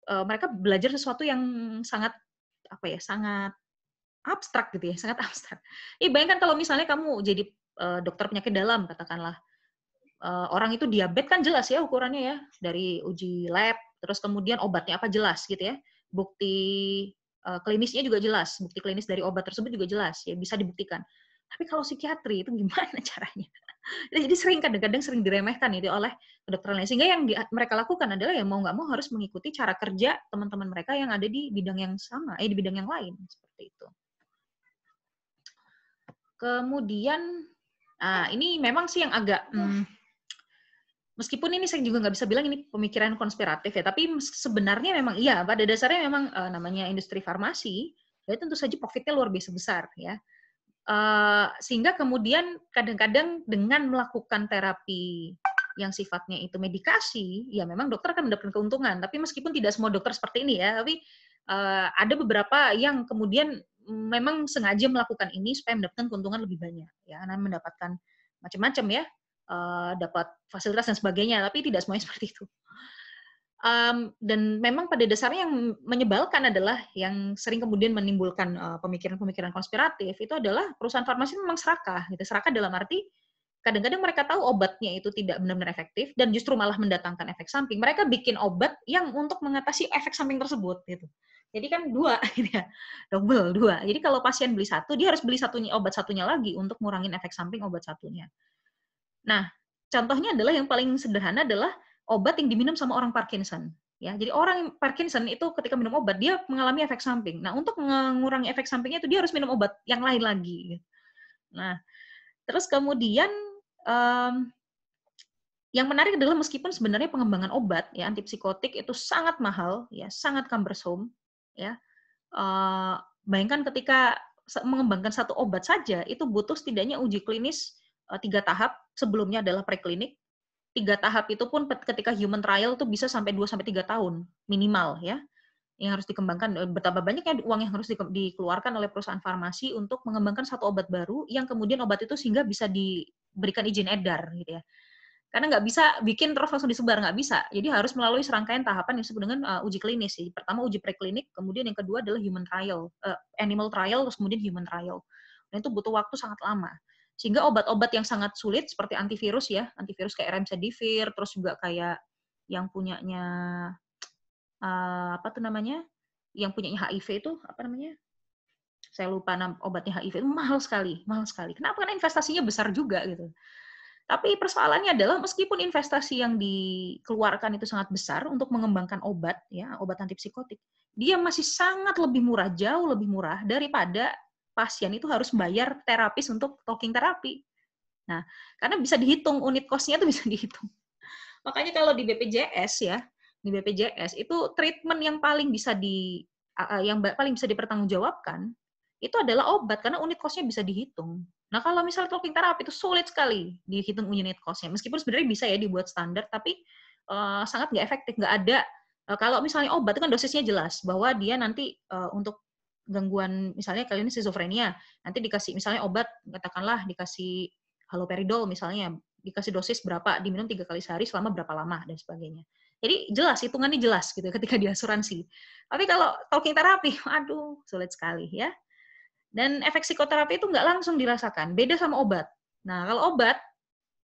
Speaker 1: uh, mereka belajar sesuatu yang sangat apa ya sangat abstrak gitu ya *laughs* sangat abstrak. Ya bayangkan kalau misalnya kamu jadi uh, dokter penyakit dalam katakanlah uh, orang itu diabetes kan jelas ya ukurannya ya dari uji lab Terus kemudian obatnya apa jelas gitu ya. Bukti eh, klinisnya juga jelas, bukti klinis dari obat tersebut juga jelas ya bisa dibuktikan. Tapi kalau psikiatri itu gimana *laughs* caranya? Ya, jadi sering kadang-kadang sering diremehkan itu ya, oleh kedokteran lain. Sehingga yang di, mereka lakukan adalah ya mau nggak mau harus mengikuti cara kerja teman-teman mereka yang ada di bidang yang sama, eh di bidang yang lain seperti itu. Kemudian, ah, ini memang sih yang agak hmm, meskipun ini saya juga nggak bisa bilang ini pemikiran konspiratif ya, tapi sebenarnya memang iya pada dasarnya memang uh, namanya industri farmasi ya tentu saja profitnya luar biasa besar ya. Uh, sehingga kemudian kadang-kadang dengan melakukan terapi yang sifatnya itu medikasi, ya memang dokter akan mendapatkan keuntungan. Tapi meskipun tidak semua dokter seperti ini ya, tapi uh, ada beberapa yang kemudian memang sengaja melakukan ini supaya mendapatkan keuntungan lebih banyak ya, karena mendapatkan macam-macam ya Eh, dapat fasilitas dan sebagainya, tapi tidak semuanya *laughs* seperti itu. Um, dan memang pada dasarnya yang menyebalkan adalah yang sering kemudian menimbulkan eh, pemikiran-pemikiran uh, konspiratif itu adalah perusahaan farmasi memang serakah, gitu. Serakah dalam arti kadang-kadang mereka tahu obatnya itu tidak benar-benar efektif dan justru malah mendatangkan efek samping. Mereka bikin obat yang untuk mengatasi efek samping tersebut gitu. Jadi kan dua *laughs* gitu ya. Double dua. Jadi kalau pasien beli satu, dia harus beli satunya obat satunya lagi untuk ngurangin efek samping obat satunya. Nah, contohnya adalah yang paling sederhana adalah obat yang diminum sama orang Parkinson. Ya, jadi orang Parkinson itu ketika minum obat dia mengalami efek samping. Nah, untuk mengurangi efek sampingnya itu dia harus minum obat yang lain lagi. Gitu. Nah, terus kemudian um, yang menarik adalah meskipun sebenarnya pengembangan obat ya antipsikotik itu sangat mahal, ya sangat cumbersome, ya. Uh, bayangkan ketika mengembangkan satu obat saja itu butuh setidaknya uji klinis Eh, tiga tahap. Sebelumnya adalah preklinik. Tiga tahap itu pun ketika human trial itu bisa sampai 2 sampai tiga tahun minimal ya. Yang harus dikembangkan eh, betapa banyaknya uang yang harus dikeluarkan oleh perusahaan farmasi untuk mengembangkan satu obat baru yang kemudian obat itu sehingga bisa diberikan izin edar gitu ya. Karena nggak bisa bikin terus langsung disebar, nggak bisa. Jadi harus melalui serangkaian tahapan yang disebut dengan uh, uji klinis. Sih. Pertama uji preklinik, kemudian yang kedua adalah human trial, uh, animal trial, terus kemudian human trial. Dan itu butuh waktu sangat lama. Sehingga obat-obat yang sangat sulit seperti antivirus ya, antivirus kayak remdesivir, terus juga kayak yang punyanya eh, apa tuh namanya? Yang punyanya HIV itu apa namanya? Saya lupa nama obatnya HIV itu mahal sekali, mahal sekali. Kenapa? Karena investasinya besar juga gitu. Tapi persoalannya adalah meskipun investasi yang dikeluarkan itu sangat besar untuk mengembangkan obat ya, obat antipsikotik, dia masih sangat lebih murah, jauh lebih murah daripada pasien itu harus bayar terapis untuk talking terapi. Nah, karena bisa dihitung unit kosnya itu *laughs* bisa dihitung. Makanya kalau di BPJS ya, di BPJS itu treatment yang paling bisa di yang paling bisa dipertanggungjawabkan itu adalah obat karena unit kosnya bisa dihitung. Nah, kalau misalnya talking terapi itu sulit sekali dihitung unit kosnya. Meskipun sebenarnya bisa ya dibuat standar tapi uh, sangat nggak efektif, nggak ada eh, kalau misalnya obat itu kan dosisnya jelas bahwa dia nanti uh, untuk gangguan misalnya kalian skizofrenia nanti dikasih misalnya obat katakanlah dikasih haloperidol misalnya, dikasih dosis berapa, diminum tiga kali sehari selama berapa lama dan sebagainya. Jadi jelas hitungannya jelas gitu ketika di asuransi. Tapi kalau talking terapi, *laughs* aduh sulit sekali ya. Dan efek psikoterapi itu nggak langsung dirasakan, beda sama obat. Nah kalau obat,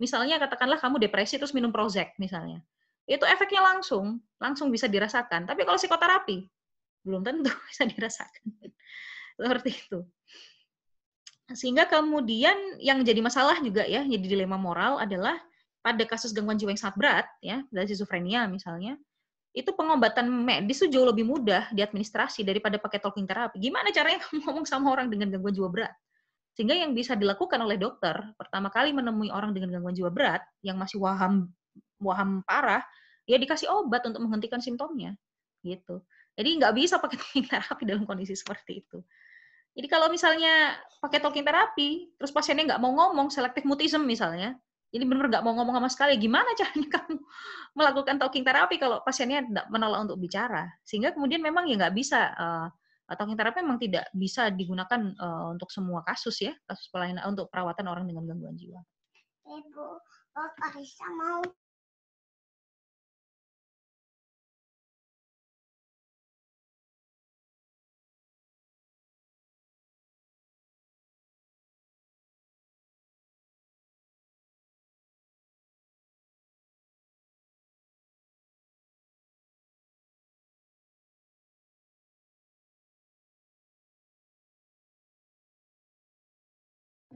Speaker 1: misalnya katakanlah kamu depresi terus minum Prozac misalnya, itu efeknya langsung, langsung bisa dirasakan. Tapi kalau psikoterapi, belum tentu *laughs* bisa dirasakan seperti itu sehingga kemudian yang jadi masalah juga ya jadi dilema moral adalah pada kasus gangguan jiwa yang sangat berat ya dari schizofrenia misalnya itu pengobatan medis itu jauh lebih mudah di administrasi daripada pakai talking therapy. Gimana caranya *laughs* kamu ngomong sama orang dengan gangguan jiwa berat? Sehingga yang bisa dilakukan oleh dokter pertama kali menemui orang dengan gangguan jiwa berat yang masih waham waham parah, ya dikasih obat untuk menghentikan simptomnya gitu. Jadi nggak bisa pakai *laughs* talking terapi dalam kondisi seperti itu. Jadi kalau misalnya pakai talking terapi, terus pasiennya nggak mau ngomong, selektif mutism misalnya, jadi benar-benar nggak mau ngomong sama sekali. Gimana *laughs* caranya kamu melakukan talking terapi kalau pasiennya tidak menolak untuk bicara? Sehingga kemudian memang ya nggak bisa uh, talking terapi memang tidak bisa digunakan uh, untuk semua kasus ya, kasus pelayanan untuk perawatan orang dengan gangguan jiwa.
Speaker 2: Ibu, kok Aisyah mau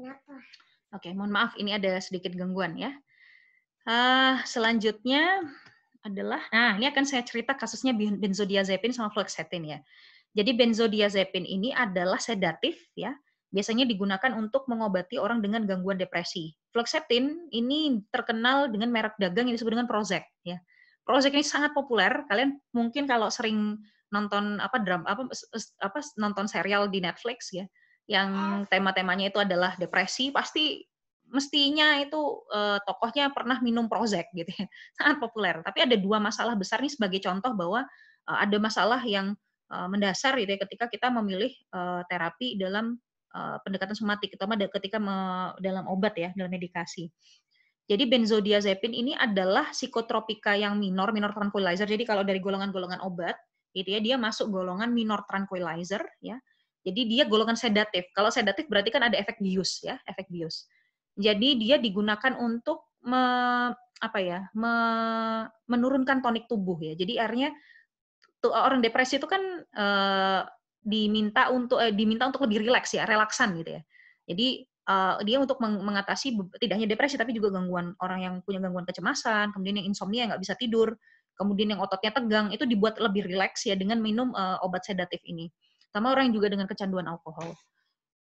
Speaker 1: Kenapa? Oke, mohon maaf ini ada sedikit gangguan ya. Uh, selanjutnya adalah, nah ini akan saya cerita kasusnya benzodiazepin sama fluoxetine ya. Jadi benzodiazepin ini adalah sedatif ya, biasanya digunakan untuk mengobati orang dengan gangguan depresi. Fluoxetine ini terkenal dengan merek dagang yang disebut dengan Prozac ya. Prozac ini sangat populer. Kalian mungkin kalau sering nonton apa drama apa apa nonton serial di Netflix ya, yang tema-temanya itu adalah depresi pasti mestinya itu uh, tokohnya pernah minum Prozac gitu ya. *laughs* Sangat populer. Tapi ada dua masalah besar nih sebagai contoh bahwa uh, ada masalah yang uh, mendasar gitu ya ketika kita memilih uh, terapi dalam uh, pendekatan somatik, terutama ketika me, dalam obat ya, dalam medikasi. Jadi benzodiazepin ini adalah psikotropika yang minor, minor tranquilizer. Jadi kalau dari golongan-golongan obat, gitu ya, dia masuk golongan minor tranquilizer ya. Jadi dia golongan sedatif. Kalau sedatif berarti kan ada efek bius ya, efek bius. Jadi dia digunakan untuk me, apa ya, me, menurunkan tonik tubuh ya. Jadi akhirnya orang depresi itu kan e, diminta untuk e, diminta untuk lebih rileks ya, relaksan gitu ya. Jadi e, dia untuk mengatasi tidak hanya depresi tapi juga gangguan orang yang punya gangguan kecemasan, kemudian yang insomnia nggak bisa tidur, kemudian yang ototnya tegang itu dibuat lebih rileks ya dengan minum e, obat sedatif ini sama orang yang juga dengan kecanduan alkohol.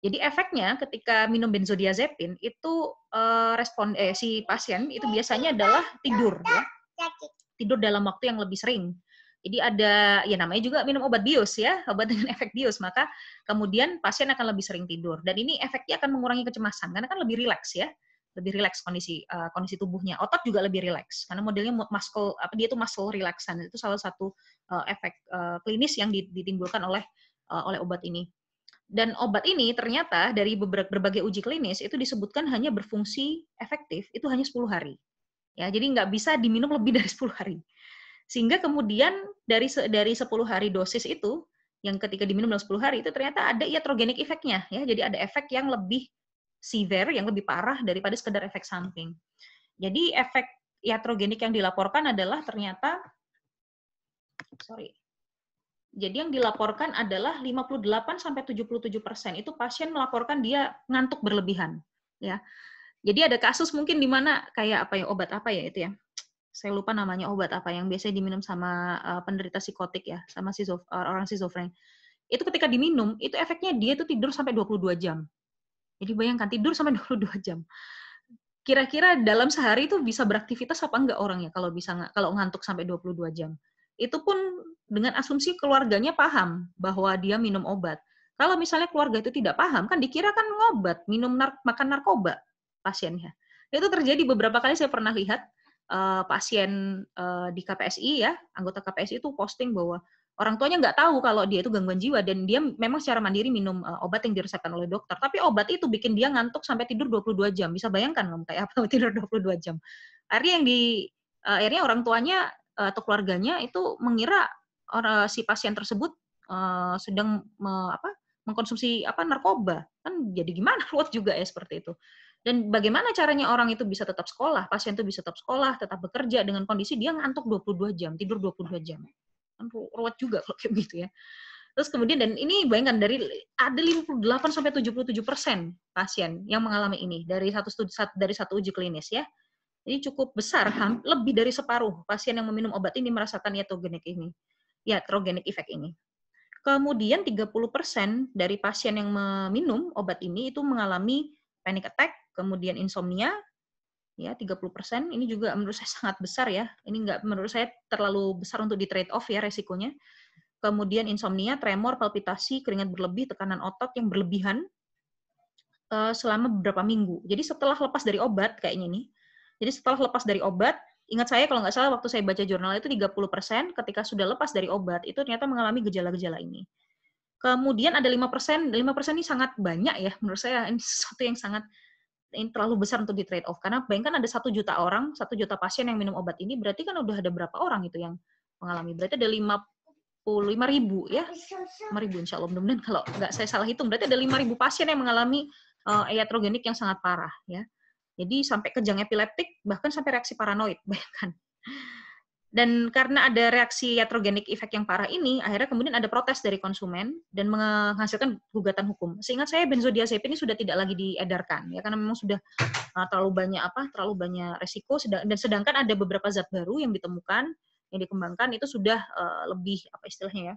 Speaker 1: Jadi efeknya ketika minum benzodiazepin itu uh, respon eh, si pasien itu biasanya adalah tidur ya. Tidur dalam waktu yang lebih sering. Jadi ada ya namanya juga minum obat bius ya, obat *laughs* dengan efek bius, maka kemudian pasien akan lebih sering tidur dan ini efeknya akan mengurangi kecemasan karena kan lebih rileks ya lebih rileks kondisi uh, kondisi tubuhnya. Otak juga lebih rileks karena modelnya muscle apa dia itu muscle relaxan itu salah satu uh, efek uh, klinis yang ditimbulkan oleh uh, oleh obat ini. Dan obat ini ternyata dari berbagai uji klinis itu disebutkan hanya berfungsi efektif itu hanya 10 hari. Ya, jadi nggak bisa diminum lebih *laughs* dari 10 hari. Sehingga kemudian dari dari 10 hari dosis itu yang ketika diminum dalam 10 hari itu ternyata ada iatrogenik ya, efeknya ya. Jadi ada efek yang lebih severe, yang lebih parah daripada sekedar efek samping. Jadi efek iatrogenik yang dilaporkan adalah ternyata sorry jadi yang dilaporkan adalah 58 sampai 77 persen itu pasien melaporkan dia ngantuk berlebihan, ya. Jadi ada kasus mungkin di mana kayak apa ya obat apa ya itu ya, saya lupa namanya obat apa yang biasanya diminum sama eh, penderita psikotik ya, sama sizof, eh, orang schizofren. Itu ketika diminum, itu efeknya dia itu tidur sampai 22 jam. Jadi bayangkan tidur sampai 22 *laughs* jam. Kira-kira dalam sehari itu bisa beraktivitas apa enggak orangnya kalau bisa kalau ngantuk sampai 22 jam itu pun dengan asumsi keluarganya paham bahwa dia minum obat. Kalau misalnya keluarga itu tidak paham, kan dikira kan ngobat, minum nar makan narkoba pasiennya. Itu terjadi beberapa kali saya pernah lihat uh, pasien uh, di KPSI ya, anggota KPSI itu posting bahwa orang tuanya nggak tahu kalau dia itu gangguan jiwa dan dia memang secara mandiri minum uh, obat yang diresepkan oleh dokter. Tapi obat itu bikin dia ngantuk sampai tidur 22 jam. Bisa bayangkan nggak kayak apa *laughs* tidur 22 jam. Akhirnya yang di akhirnya orang tuanya Eh, atau keluarganya itu mengira orang eh, si pasien tersebut uh, sedang me, apa mengkonsumsi apa narkoba kan jadi gimana ruwet *laughs* juga ya seperti itu dan bagaimana caranya orang itu bisa tetap sekolah pasien itu bisa tetap sekolah tetap bekerja dengan kondisi dia ngantuk 22 jam tidur 22 jam kan ruwet juga kalau kayak gitu ya terus kemudian dan ini bayangkan dari ada 58 sampai 77 persen pasien yang mengalami ini dari satu dari satu uji klinis ya ini cukup besar, lebih dari separuh pasien yang meminum obat ini merasakan iatrogenik ini, iatrogenik efek ini. Kemudian 30% dari pasien yang meminum obat ini itu mengalami panic attack, kemudian insomnia, ya 30%. Ini juga menurut saya *laughs* sangat besar ya. Ini nggak menurut saya terlalu besar untuk di trade off ya resikonya. Kemudian insomnia, tremor, palpitasi, keringat berlebih, tekanan otot yang berlebihan eh, selama beberapa minggu. Jadi setelah lepas dari obat kayaknya ini. Jadi setelah lepas dari obat, ingat saya kalau nggak salah waktu saya baca jurnal itu 30% ketika sudah lepas dari obat itu ternyata mengalami gejala-gejala ini. Kemudian ada 5%, 5% ini sangat banyak ya menurut saya ini sesuatu yang sangat ini terlalu besar untuk di trade off karena bayangkan ada satu juta orang, satu juta pasien yang minum obat ini berarti kan udah ada berapa orang itu yang mengalami. Berarti ada lima ribu ya, lima ribu insya Allah. mudah kalau nggak saya salah hitung, berarti ada lima ribu pasien yang mengalami uh, iatrogenik yang sangat parah ya. Jadi sampai kejang epileptik, bahkan sampai reaksi paranoid, *laughs* bayangkan. Dan karena ada reaksi iatrogenik efek yang parah ini, akhirnya kemudian ada protes dari konsumen dan menghasilkan gugatan hukum. Seingat saya benzodiazepin ini sudah tidak lagi diedarkan ya karena memang sudah uh, terlalu banyak apa? terlalu banyak resiko dan sedangkan ada beberapa zat baru yang ditemukan yang dikembangkan itu sudah uh, lebih apa istilahnya ya?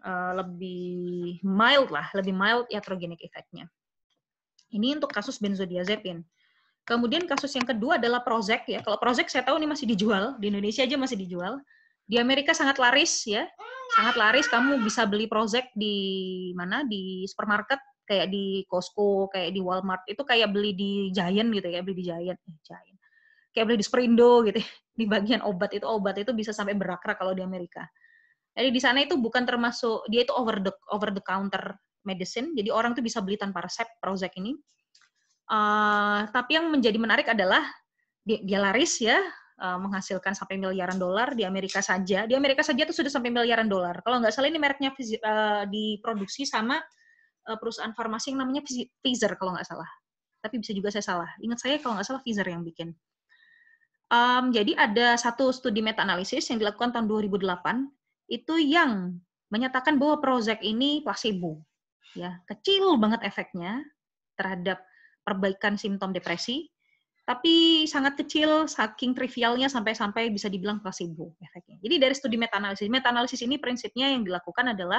Speaker 1: Uh, lebih mild lah, lebih mild iatrogenik efeknya. Ini untuk kasus benzodiazepin. Kemudian kasus yang kedua adalah Prozac ya. Kalau Prozac saya tahu ini masih dijual di Indonesia aja masih dijual. Di Amerika sangat laris ya, sangat laris. Kamu bisa beli Prozac di mana di supermarket kayak di Costco, kayak di Walmart itu kayak beli di Giant gitu ya, beli di Giant, eh, Giant. Kayak beli di Superindo gitu. Ya. *laughs* Di bagian obat itu obat itu bisa sampai berakra kalau di Amerika. Jadi di sana itu bukan termasuk dia itu over the over the counter medicine. Jadi orang tuh bisa beli tanpa resep Prozac ini. Uh, tapi yang menjadi menarik adalah dia, dia laris ya, uh, menghasilkan sampai miliaran dolar di Amerika saja. Di Amerika saja itu sudah sampai miliaran dolar. Kalau nggak salah ini mereknya uh, diproduksi sama uh, perusahaan farmasi yang namanya Pfizer kalau nggak salah. Tapi bisa juga saya salah. Ingat saya kalau nggak salah Pfizer yang bikin. Um, jadi ada satu studi meta-analisis yang dilakukan tahun 2008 itu yang menyatakan bahwa Prozac ini placebo, ya kecil banget efeknya terhadap perbaikan simptom depresi, tapi sangat kecil, saking trivialnya sampai-sampai bisa dibilang placebo efeknya. Jadi dari studi meta-analisis, meta-analisis ini prinsipnya yang dilakukan adalah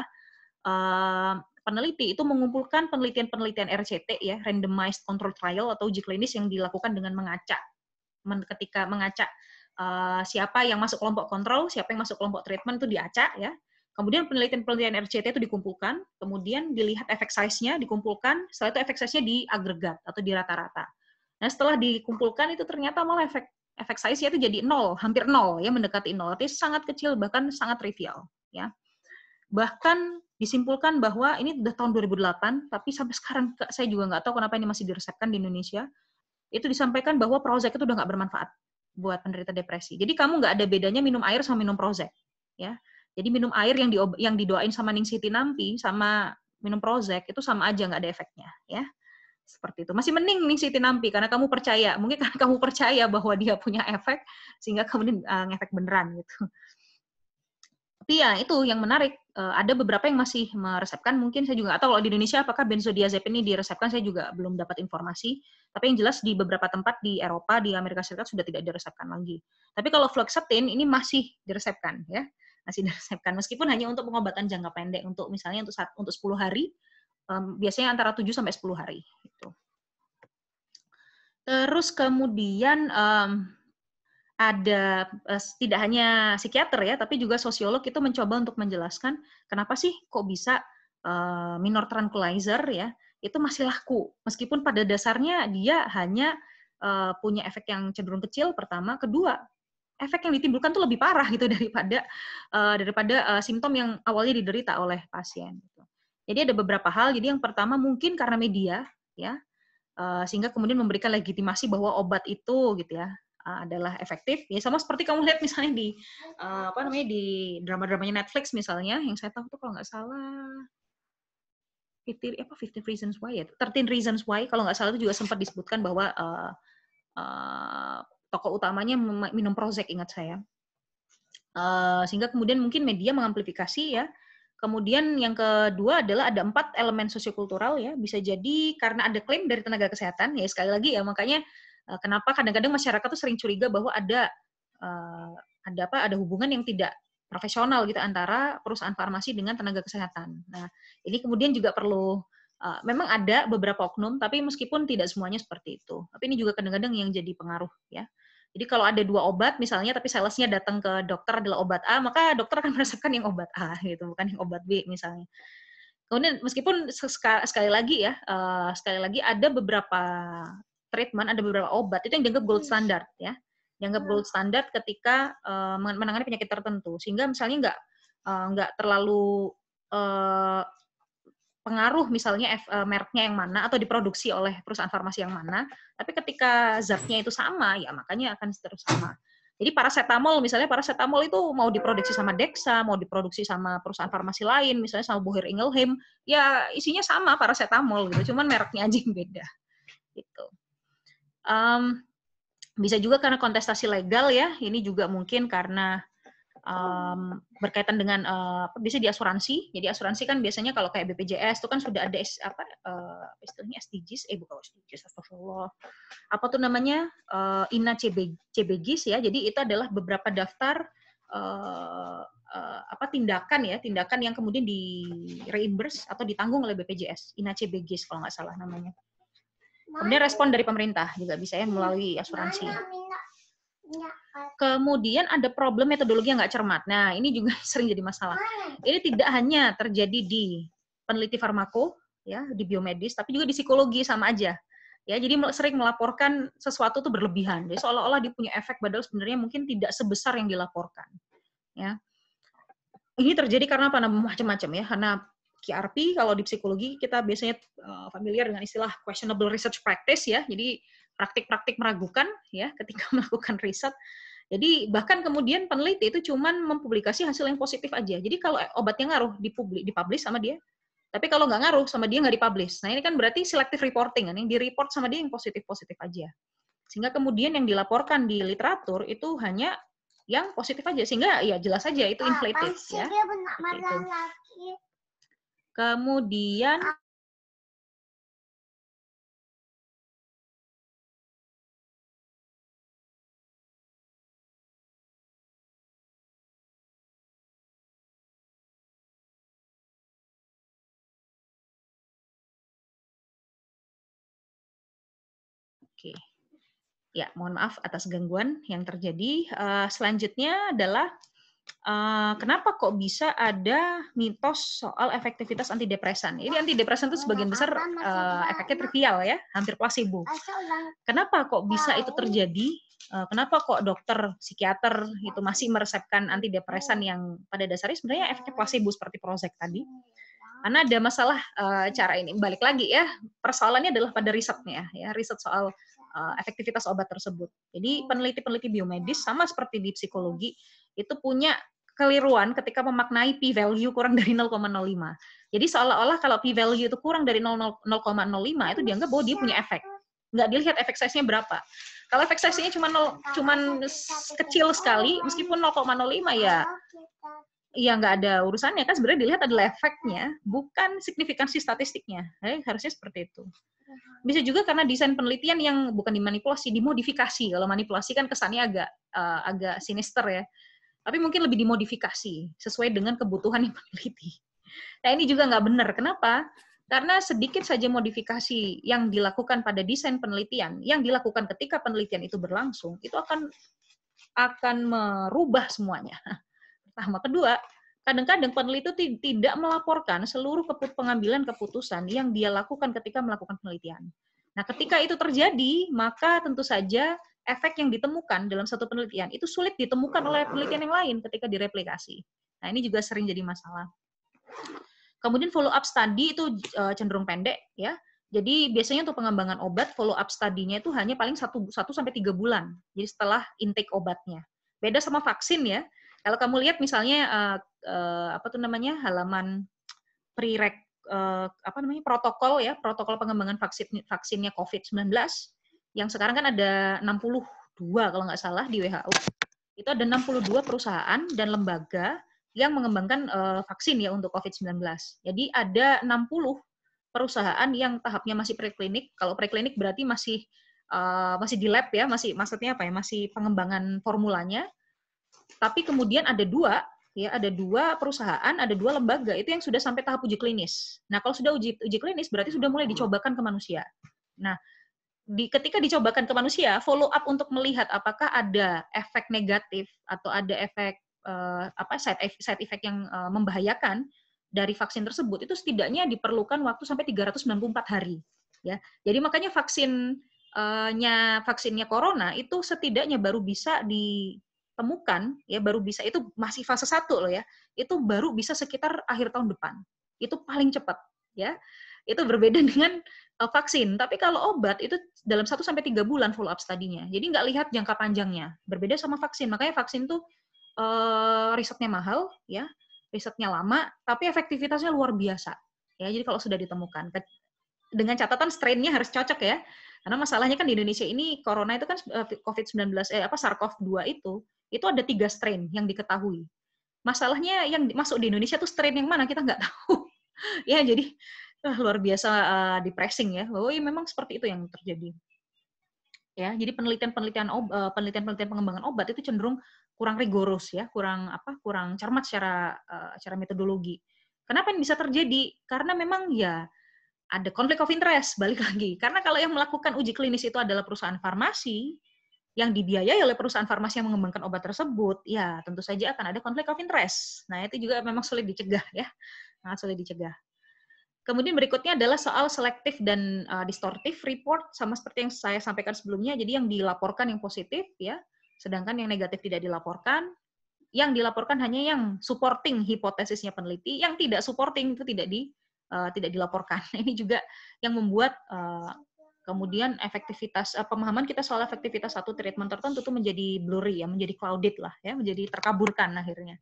Speaker 1: uh, peneliti itu mengumpulkan penelitian-penelitian RCT ya, randomized control trial atau uji klinis yang dilakukan dengan mengacak men, ketika mengacak uh, eh, siapa yang masuk kelompok kontrol, siapa yang masuk kelompok treatment itu diacak ya. Kemudian penelitian-penelitian RCT itu dikumpulkan, kemudian dilihat efek size-nya dikumpulkan, setelah itu efek size-nya di agregat atau di rata-rata. Nah, setelah dikumpulkan itu ternyata malah efek efek size-nya itu jadi nol, hampir nol ya mendekati nol, artinya sangat kecil bahkan sangat trivial ya. Bahkan disimpulkan bahwa ini sudah tahun 2008, tapi sampai sekarang saya juga nggak tahu kenapa ini masih diresepkan di Indonesia. Itu disampaikan bahwa Prozac itu udah nggak bermanfaat buat penderita depresi. Jadi kamu nggak ada bedanya minum air sama minum Prozac, ya jadi minum air yang di yang didoain sama Ning Siti nanti sama minum Prozac itu sama aja nggak ada efeknya ya. Seperti itu. Masih mending Ning Siti Nampi karena kamu percaya. Mungkin karena kamu percaya bahwa dia punya efek sehingga kemudian uh, eh, ngefek beneran gitu. Tapi ya itu yang menarik. Eh, ada beberapa yang masih meresepkan. Mungkin saya juga atau kalau di Indonesia apakah benzodiazepin ini diresepkan saya juga belum dapat informasi. Tapi yang jelas di beberapa tempat di Eropa, di Amerika Serikat sudah tidak diresepkan lagi. Tapi kalau fluoxetine ini masih diresepkan ya masih resepkan meskipun hanya untuk pengobatan jangka pendek untuk misalnya untuk saat, untuk 10 hari um, biasanya antara 7 sampai 10 hari gitu. Terus kemudian um, ada eh, tidak hanya psikiater ya, tapi juga sosiolog itu mencoba untuk menjelaskan kenapa sih kok bisa uh, minor tranquilizer ya itu masih laku meskipun pada dasarnya dia hanya eh, punya efek yang cenderung kecil pertama, kedua efek yang ditimbulkan tuh lebih parah gitu daripada uh, daripada uh, simptom yang awalnya diderita oleh pasien. Gitu. Jadi ada beberapa hal. Jadi yang pertama mungkin karena media, ya, uh, sehingga kemudian memberikan legitimasi bahwa obat itu gitu ya uh, adalah efektif. Ya sama seperti kamu lihat misalnya di uh, apa namanya di drama-dramanya Netflix misalnya, yang saya tahu tuh kalau nggak salah 50 apa 15 reasons why ya 13 reasons why kalau nggak salah itu juga sempat disebutkan bahwa uh, uh, tokoh utamanya minum Prozac ingat saya. Uh, sehingga kemudian mungkin media mengamplifikasi ya. Kemudian yang kedua adalah ada empat elemen sosiokultural ya. Bisa jadi karena ada klaim dari tenaga kesehatan ya sekali lagi ya makanya uh, kenapa kadang-kadang masyarakat tuh sering curiga bahwa ada uh, ada apa ada hubungan yang tidak profesional gitu antara perusahaan farmasi dengan tenaga kesehatan. Nah, ini kemudian juga perlu Eh, memang ada beberapa oknum, tapi meskipun tidak semuanya seperti itu. Tapi ini juga kadang-kadang yang jadi pengaruh ya. Jadi kalau ada dua obat misalnya, tapi salesnya datang ke dokter adalah obat A, maka dokter akan *laughs* meresepkan yang obat A gitu, bukan yang obat B misalnya. Kemudian meskipun sekali lagi ya, uh, sekali lagi ada beberapa treatment, ada beberapa obat itu yang dianggap gold standard ya, dianggap gold ah. standard ketika uh, menangani penyakit tertentu, sehingga misalnya nggak nggak uh, terlalu uh, pengaruh misalnya F, uh, eh, merknya yang mana atau diproduksi oleh perusahaan farmasi yang mana, tapi ketika zatnya itu sama, ya makanya akan terus sama. Jadi paracetamol misalnya paracetamol itu mau diproduksi sama Dexa, mau diproduksi sama perusahaan farmasi lain, misalnya sama Bohir Ingelheim, ya isinya sama paracetamol gitu, cuman mereknya aja yang beda. Gitu. Um, bisa juga karena kontestasi legal ya, ini juga mungkin karena um, berkaitan dengan uh, bisa di asuransi. Jadi asuransi kan biasanya kalau kayak BPJS itu kan sudah ada apa uh, istilahnya SDGs, eh bukan SDGs, astagfirullah. Apa tuh namanya? Uh, INA CB, CBGs ya. Jadi itu adalah beberapa daftar uh, uh, apa tindakan ya, tindakan yang kemudian di reimburse atau ditanggung oleh BPJS, INA CBGs kalau nggak salah namanya. Kemudian respon dari pemerintah juga bisa ya melalui asuransi. Iya, Kemudian ada problem metodologi yang nggak cermat. Nah, ini juga *laughs* sering jadi masalah. Ini tidak hanya terjadi di peneliti farmako, ya, di biomedis, tapi juga di psikologi sama aja. Ya, jadi sering melaporkan sesuatu itu berlebihan. Jadi seolah-olah dia punya efek padahal sebenarnya mungkin tidak sebesar yang dilaporkan. Ya. Ini terjadi karena apa? Macam-macam ya, karena QRP kalau di psikologi kita biasanya eh, familiar dengan istilah questionable research practice ya. Jadi praktik-praktik meragukan ya *laughs* ketika melakukan riset. Jadi bahkan kemudian peneliti itu cuma mempublikasi hasil yang positif aja. Jadi kalau obatnya ngaruh dipublik, dipublish sama dia, tapi kalau nggak ngaruh sama dia nggak dipublish. Nah ini kan berarti selective reporting kan, yang direport sama dia yang positif-positif aja. Sehingga kemudian yang dilaporkan di literatur itu hanya yang positif aja sehingga ya jelas saja itu ah, inflated ya. Gitu. Kemudian Oke. Ya, mohon maaf atas gangguan yang terjadi. Uh, selanjutnya adalah uh, kenapa kok bisa ada mitos soal efektivitas antidepresan? Ini antidepresan itu sebagian besar uh, efeknya trivial ya, hampir placebo. Kenapa kok bisa itu terjadi? kenapa kok dokter psikiater itu masih meresepkan antidepresan hmm. yang pada dasarnya sebenarnya efeknya placebo seperti Prozac tadi? Hmm, ya. Karena ada masalah cara ini. Balik lagi ya, persoalannya adalah pada risetnya ya, riset soal uh, efektivitas obat tersebut. Jadi oh. peneliti-peneliti biomedis sama seperti di psikologi itu punya keliruan ketika memaknai p-value kurang dari 0,05. Jadi seolah-olah kalau p-value itu kurang dari 0,05 itu dianggap bahwa dia punya efek. Nggak dilihat efek size-nya berapa. Kalau efek size-nya cuma 0, cuman kecil sekali, meskipun 0,05 ya ya nggak ada urusannya kan sebenarnya dilihat adalah efeknya bukan signifikansi statistiknya eh, harusnya seperti itu bisa juga karena desain penelitian yang bukan dimanipulasi dimodifikasi kalau manipulasi kan kesannya agak uh, agak sinister ya tapi mungkin lebih dimodifikasi sesuai dengan kebutuhan yang peneliti *laughs* nah ini juga nggak benar kenapa karena sedikit saja modifikasi yang dilakukan pada desain penelitian yang dilakukan ketika penelitian itu berlangsung itu akan akan merubah semuanya *laughs* pertama. Kedua, kadang-kadang peneliti itu tidak melaporkan seluruh pengambilan keputusan yang dia lakukan ketika melakukan penelitian. Nah, ketika itu terjadi, maka tentu saja efek yang ditemukan dalam satu penelitian itu sulit ditemukan oleh penelitian yang lain ketika direplikasi. Nah, ini juga sering jadi masalah. Kemudian follow up study itu e, cenderung pendek ya. Jadi biasanya untuk pengembangan obat follow up studinya itu hanya paling 1 1 sampai 3 bulan. Jadi setelah intake obatnya. Beda sama vaksin ya. Kalau kamu lihat misalnya uh, uh, apa tuh namanya halaman pre uh, eh, apa namanya protokol ya, protokol pengembangan vaksin vaksinnya COVID-19 yang sekarang kan ada 62 kalau nggak salah di WHO. Itu ada 62 perusahaan dan lembaga yang mengembangkan uh, vaksin ya untuk COVID-19. Jadi ada 60 perusahaan yang tahapnya masih preklinik. Kalau preklinik berarti masih uh, masih di lab ya, masih maksudnya apa ya, masih pengembangan formulanya. Tapi kemudian ada dua ya ada dua perusahaan, ada dua lembaga itu yang sudah sampai tahap uji klinis. Nah, kalau sudah uji uji klinis berarti sudah mulai hmm. dicobakan ke manusia. Nah, di, ketika dicobakan ke manusia, follow up untuk melihat apakah ada efek negatif atau ada efek uh, apa side effect, side effect yang uh, membahayakan dari vaksin tersebut itu setidaknya diperlukan waktu sampai 394 hari ya. Jadi makanya vaksinnya eh, vaksinnya corona itu setidaknya baru bisa di temukan ya baru bisa itu masih fase satu loh ya. Itu baru bisa sekitar akhir tahun depan. Itu paling cepat ya. Itu berbeda *laughs* dengan eh, vaksin. Tapi kalau obat itu dalam 1 sampai tiga bulan follow up studinya. Jadi nggak lihat jangka panjangnya. Berbeda sama vaksin. Makanya vaksin tuh uh, risetnya mahal ya, risetnya lama, tapi efektivitasnya luar biasa. Ya, jadi kalau sudah ditemukan dengan catatan strainnya harus cocok ya. Karena masalahnya kan di Indonesia ini corona itu kan eh, COVID-19 eh apa SARS-CoV-2 itu itu ada tiga strain yang diketahui. Masalahnya yang masuk di Indonesia tuh strain yang mana kita nggak *laughs* tahu. ya jadi wah, luar biasa uh, depressing ya. Oh iya memang seperti itu yang terjadi. Ya, jadi penelitian-penelitian eh, penelitian-penelitian pengembangan obat itu cenderung kurang rigorus ya, kurang apa? kurang cermat secara uh, secara metodologi. Kenapa yang bisa terjadi? Karena memang ya ada konflik of interest balik lagi karena kalau yang melakukan uji klinis itu adalah perusahaan farmasi yang dibiayai oleh perusahaan farmasi yang mengembangkan obat tersebut ya tentu saja akan ada konflik of interest nah itu juga memang sulit dicegah ya sangat sulit dicegah kemudian berikutnya adalah soal selektif dan uh, distortif report sama seperti yang saya sampaikan sebelumnya jadi yang dilaporkan yang positif ya sedangkan yang negatif tidak dilaporkan yang dilaporkan hanya yang supporting hipotesisnya peneliti yang tidak supporting itu tidak di Eh, tidak dilaporkan. *laughs* Ini juga yang membuat uh, kemudian efektivitas uh, pemahaman kita soal efektivitas satu treatment tertentu itu menjadi blurry ya, menjadi clouded lah ya, menjadi terkaburkan akhirnya.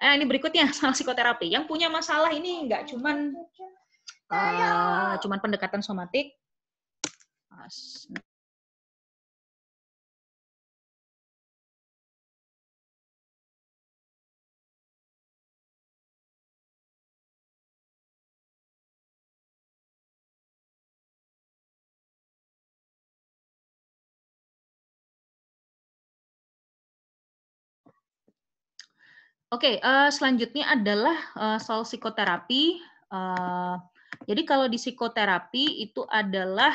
Speaker 1: Eh, ini berikutnya soal *laughs* psikoterapi. Yang punya masalah ini nggak cuman uh, cuman pendekatan somatik. Oke, okay, uh, eh, selanjutnya adalah uh, soal psikoterapi. Uh, jadi kalau di psikoterapi itu adalah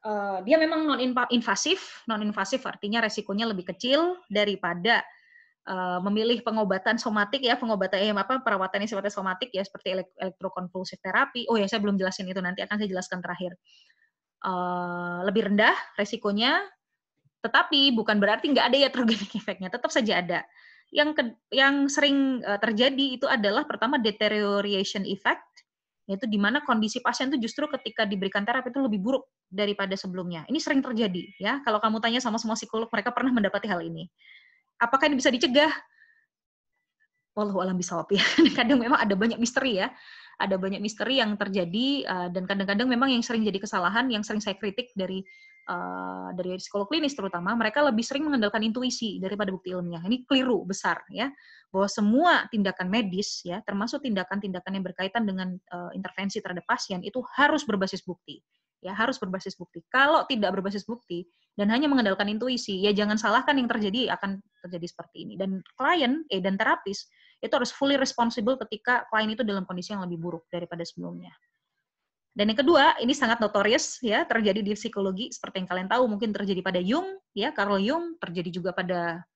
Speaker 1: uh, dia memang non invasif, non invasif artinya resikonya lebih kecil daripada uh, memilih pengobatan somatik ya, pengobatan eh, apa perawatan yang sifatnya somatik ya seperti elektrokonvulsif terapi. Oh ya, saya belum jelasin itu nanti akan saya jelaskan terakhir. Uh, lebih rendah resikonya, tetapi bukan berarti nggak ada ya *laughs* efeknya, tetap saja ada yang ke, yang sering eh, terjadi itu adalah pertama deterioration effect yaitu di mana kondisi pasien itu justru ketika diberikan terapi itu lebih buruk daripada sebelumnya. Ini sering terjadi ya. Kalau kamu tanya sama semua psikolog, mereka pernah mendapati hal ini. Apakah ini bisa dicegah? Wallahu alam bisawab ya. *laughs* Kadang memang ada banyak misteri ya. Ada banyak misteri yang terjadi eh, dan kadang-kadang memang yang sering jadi kesalahan, yang sering saya kritik dari Eh, dari psikolog klinis terutama mereka lebih sering mengandalkan intuisi daripada bukti ilmiah. Ini keliru besar ya bahwa semua tindakan medis ya termasuk tindakan-tindakan yang berkaitan dengan uh, intervensi terhadap pasien itu harus berbasis bukti. Ya harus berbasis bukti. Kalau tidak berbasis bukti dan hanya mengandalkan intuisi, ya jangan salahkan yang terjadi akan terjadi seperti ini. Dan klien eh dan terapis itu harus fully responsible ketika klien itu dalam kondisi yang lebih buruk daripada sebelumnya. Dan yang kedua, ini sangat notorious ya, terjadi di psikologi seperti yang kalian tahu mungkin terjadi pada Jung ya, Carl Jung, terjadi juga pada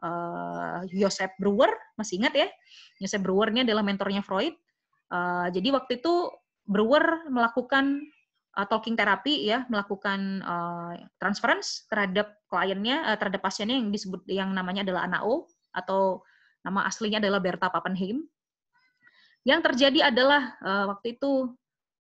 Speaker 1: uh, Joseph Brewer, masih ingat ya? Joseph Brewer ini adalah mentornya Freud. Uh, jadi waktu itu Brewer melakukan uh, talking therapy ya, melakukan uh, transference terhadap kliennya uh, terhadap pasiennya yang disebut yang namanya adalah Anna O atau nama aslinya adalah Bertha Pappenheim. Yang terjadi adalah uh, waktu itu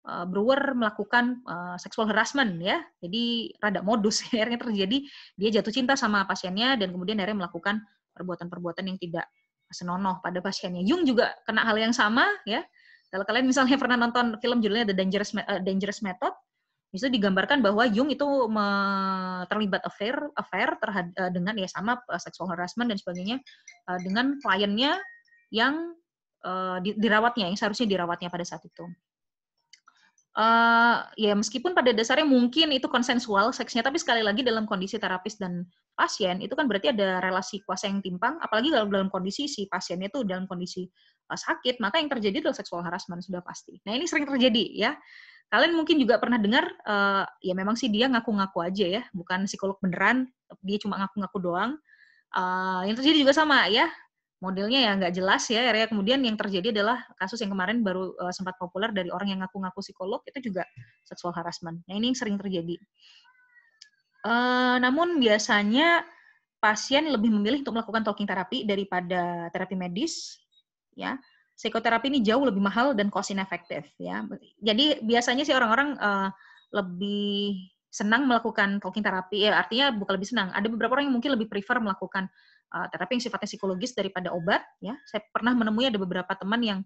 Speaker 1: uh, Brewer melakukan uh, sexual harassment ya. Jadi rada modus *laughs* ya, akhirnya terjadi dia jatuh cinta sama pasiennya dan kemudian akhirnya melakukan perbuatan-perbuatan yang tidak senonoh pada pasiennya. Jung juga kena hal yang sama ya. Kalau kalian misalnya *laughs* pernah nonton film judulnya The Dangerous, uh, Dangerous Method, itu digambarkan bahwa Jung itu terlibat affair, affair terhad, dengan ya sama sexual harassment dan sebagainya dengan kliennya yang dirawatnya, yang seharusnya dirawatnya pada saat itu uh, ya meskipun pada dasarnya mungkin itu konsensual seksnya, tapi sekali lagi dalam kondisi terapis dan pasien itu kan berarti ada relasi kuasa yang timpang, apalagi kalau dalam kondisi si pasiennya itu dalam kondisi uh, sakit, maka yang terjadi adalah seksual harassment sudah pasti. Nah ini sering terjadi ya. Kalian mungkin juga pernah dengar, uh, ya memang sih dia ngaku-ngaku aja ya, bukan psikolog beneran, dia cuma ngaku-ngaku doang. Uh, yang terjadi juga sama ya, modelnya ya nggak jelas ya area kemudian yang terjadi adalah kasus yang kemarin baru uh, sempat populer dari orang yang ngaku-ngaku psikolog itu juga sexual harassment nah ini yang sering terjadi uh, namun biasanya pasien lebih memilih untuk melakukan talking terapi daripada terapi medis ya psikoterapi ini jauh lebih mahal dan cost ineffective ya jadi biasanya sih orang-orang uh, lebih senang melakukan talking terapi ya artinya bukan lebih senang ada beberapa orang yang mungkin lebih prefer melakukan uh, eh, terapi yang sifatnya psikologis daripada obat ya saya pernah menemui ada beberapa teman yang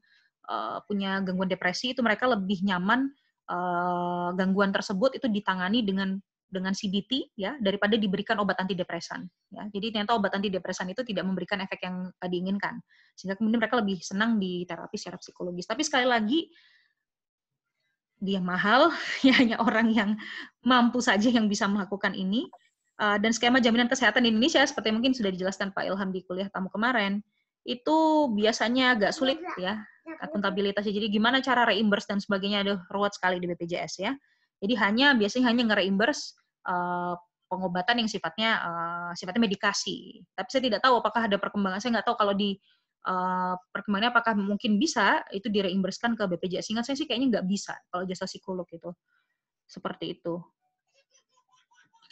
Speaker 1: uh, punya gangguan depresi itu mereka lebih nyaman uh, gangguan tersebut itu ditangani dengan dengan CBT ya daripada diberikan obat antidepresan ya. Jadi ternyata obat antidepresan itu tidak memberikan efek yang uh, diinginkan. Sehingga kemudian mereka lebih senang di terapi secara psikologis. Tapi sekali lagi dia mahal, *laughs* ya hanya orang yang mampu saja yang bisa melakukan ini Eh, dan skema jaminan kesehatan di Indonesia seperti mungkin sudah dijelaskan Pak Ilham di kuliah tamu kemarin itu biasanya agak sulit iya, ya iya, iya. akuntabilitasnya. Jadi gimana cara reimburse dan sebagainya ada ruwet sekali di BPJS ya. Jadi hanya biasanya hanya nge-reimburse eh, pengobatan yang sifatnya eh, sifatnya medikasi. Tapi saya tidak tahu apakah ada perkembangan. Saya nggak tahu kalau di perkembangannya apakah mungkin bisa itu direimbursekan ke BPJS. Ingat saya sih kayaknya nggak bisa kalau jasa psikolog itu seperti itu.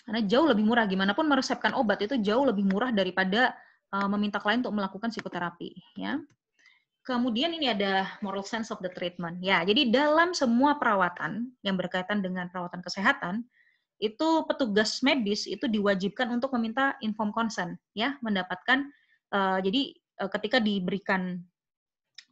Speaker 1: Karena jauh lebih murah, gimana pun meresepkan obat itu jauh lebih murah daripada uh, meminta klien untuk melakukan psikoterapi. Ya. Kemudian ini ada moral sense of the treatment. Ya, jadi dalam semua perawatan yang berkaitan dengan perawatan kesehatan, itu petugas medis itu diwajibkan untuk meminta inform consent, ya, mendapatkan uh, jadi uh, ketika diberikan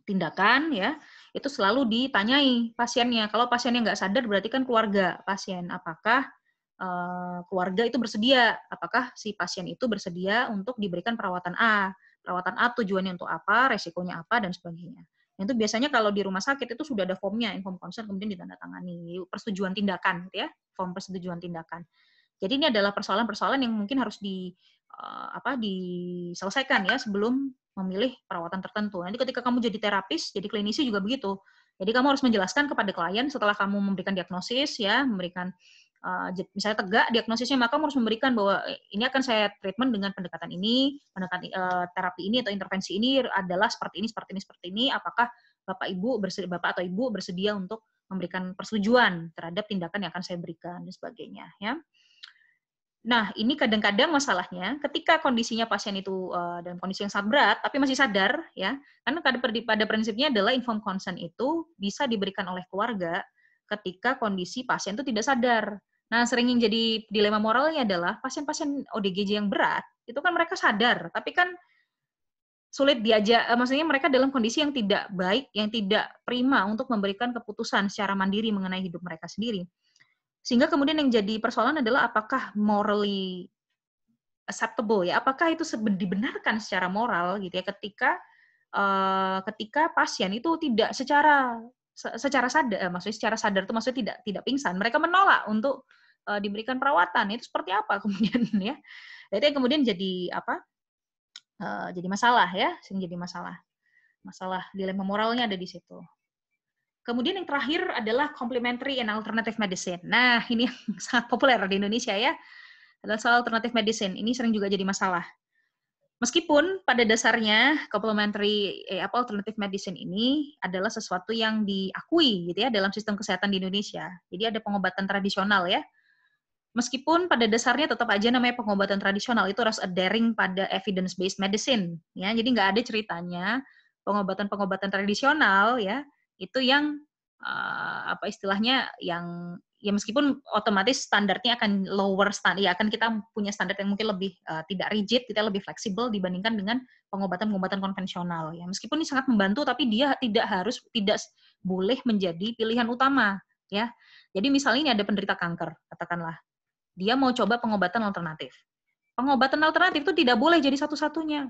Speaker 1: tindakan, ya, itu selalu ditanyai pasiennya. Kalau pasiennya nggak sadar, berarti kan keluarga pasien apakah Eh, keluarga itu bersedia, apakah si pasien itu bersedia untuk diberikan perawatan A, perawatan A tujuannya untuk apa, resikonya apa, dan sebagainya. Nah, itu biasanya kalau di rumah sakit itu sudah ada formnya, inform concern kemudian ditandatangani persetujuan tindakan, gitu ya, form persetujuan tindakan. Jadi ini adalah persoalan-persoalan yang mungkin harus di eh, apa diselesaikan ya sebelum memilih perawatan tertentu. Nanti ketika kamu jadi terapis, jadi klinisi juga begitu. Jadi kamu harus menjelaskan kepada klien setelah kamu memberikan diagnosis ya, memberikan Eh, misalnya tegak diagnosisnya maka harus memberikan bahwa eh, ini akan saya treatment dengan pendekatan ini, pendekatan uh, terapi ini atau intervensi ini adalah seperti ini, seperti ini, seperti ini. Apakah bapak ibu bersedia, bapak atau ibu bersedia untuk memberikan persetujuan terhadap tindakan yang akan saya berikan dan sebagainya ya. Nah, ini kadang-kadang masalahnya ketika kondisinya pasien itu uh, dalam kondisi yang sangat berat tapi masih sadar ya. Karena pada prinsipnya adalah inform consent itu bisa diberikan oleh keluarga ketika kondisi pasien itu tidak sadar. Nah, sering yang jadi dilema moralnya adalah pasien-pasien ODGJ yang berat, itu kan mereka sadar, tapi kan sulit diajak, eh, maksudnya mereka dalam kondisi yang tidak baik, yang tidak prima untuk memberikan keputusan secara mandiri mengenai hidup mereka sendiri. Sehingga kemudian yang jadi persoalan adalah apakah morally acceptable ya, apakah itu dibenarkan secara moral gitu ya ketika uh, ketika pasien itu tidak secara secara sadar eh, maksudnya secara sadar itu maksudnya tidak tidak pingsan mereka menolak untuk uh, diberikan perawatan itu seperti apa *laughs* kemudian ya nah, itu yang kemudian jadi apa uh, jadi masalah ya sering jadi masalah masalah dilema moralnya ada di situ kemudian yang terakhir adalah complementary and alternative medicine nah *laughs* ini yang sangat populer di Indonesia ya adalah soal alternative medicine ini sering juga jadi masalah Meskipun pada dasarnya complementary eh, apa alternative medicine ini adalah sesuatu yang diakui gitu ya dalam sistem kesehatan di Indonesia. Jadi ada pengobatan tradisional ya. Meskipun pada dasarnya tetap aja namanya pengobatan tradisional itu harus adhering pada evidence based medicine ya. Jadi nggak ada ceritanya pengobatan-pengobatan tradisional ya itu yang uh, apa istilahnya yang ya meskipun otomatis standarnya akan lower stand ya akan kita punya standar yang mungkin lebih uh, tidak rigid kita lebih fleksibel dibandingkan dengan pengobatan pengobatan konvensional ya meskipun ini sangat membantu tapi dia tidak harus tidak boleh menjadi pilihan utama ya jadi misalnya ini ada penderita kanker katakanlah dia mau coba pengobatan alternatif. Pengobatan alternatif itu tidak boleh jadi satu-satunya.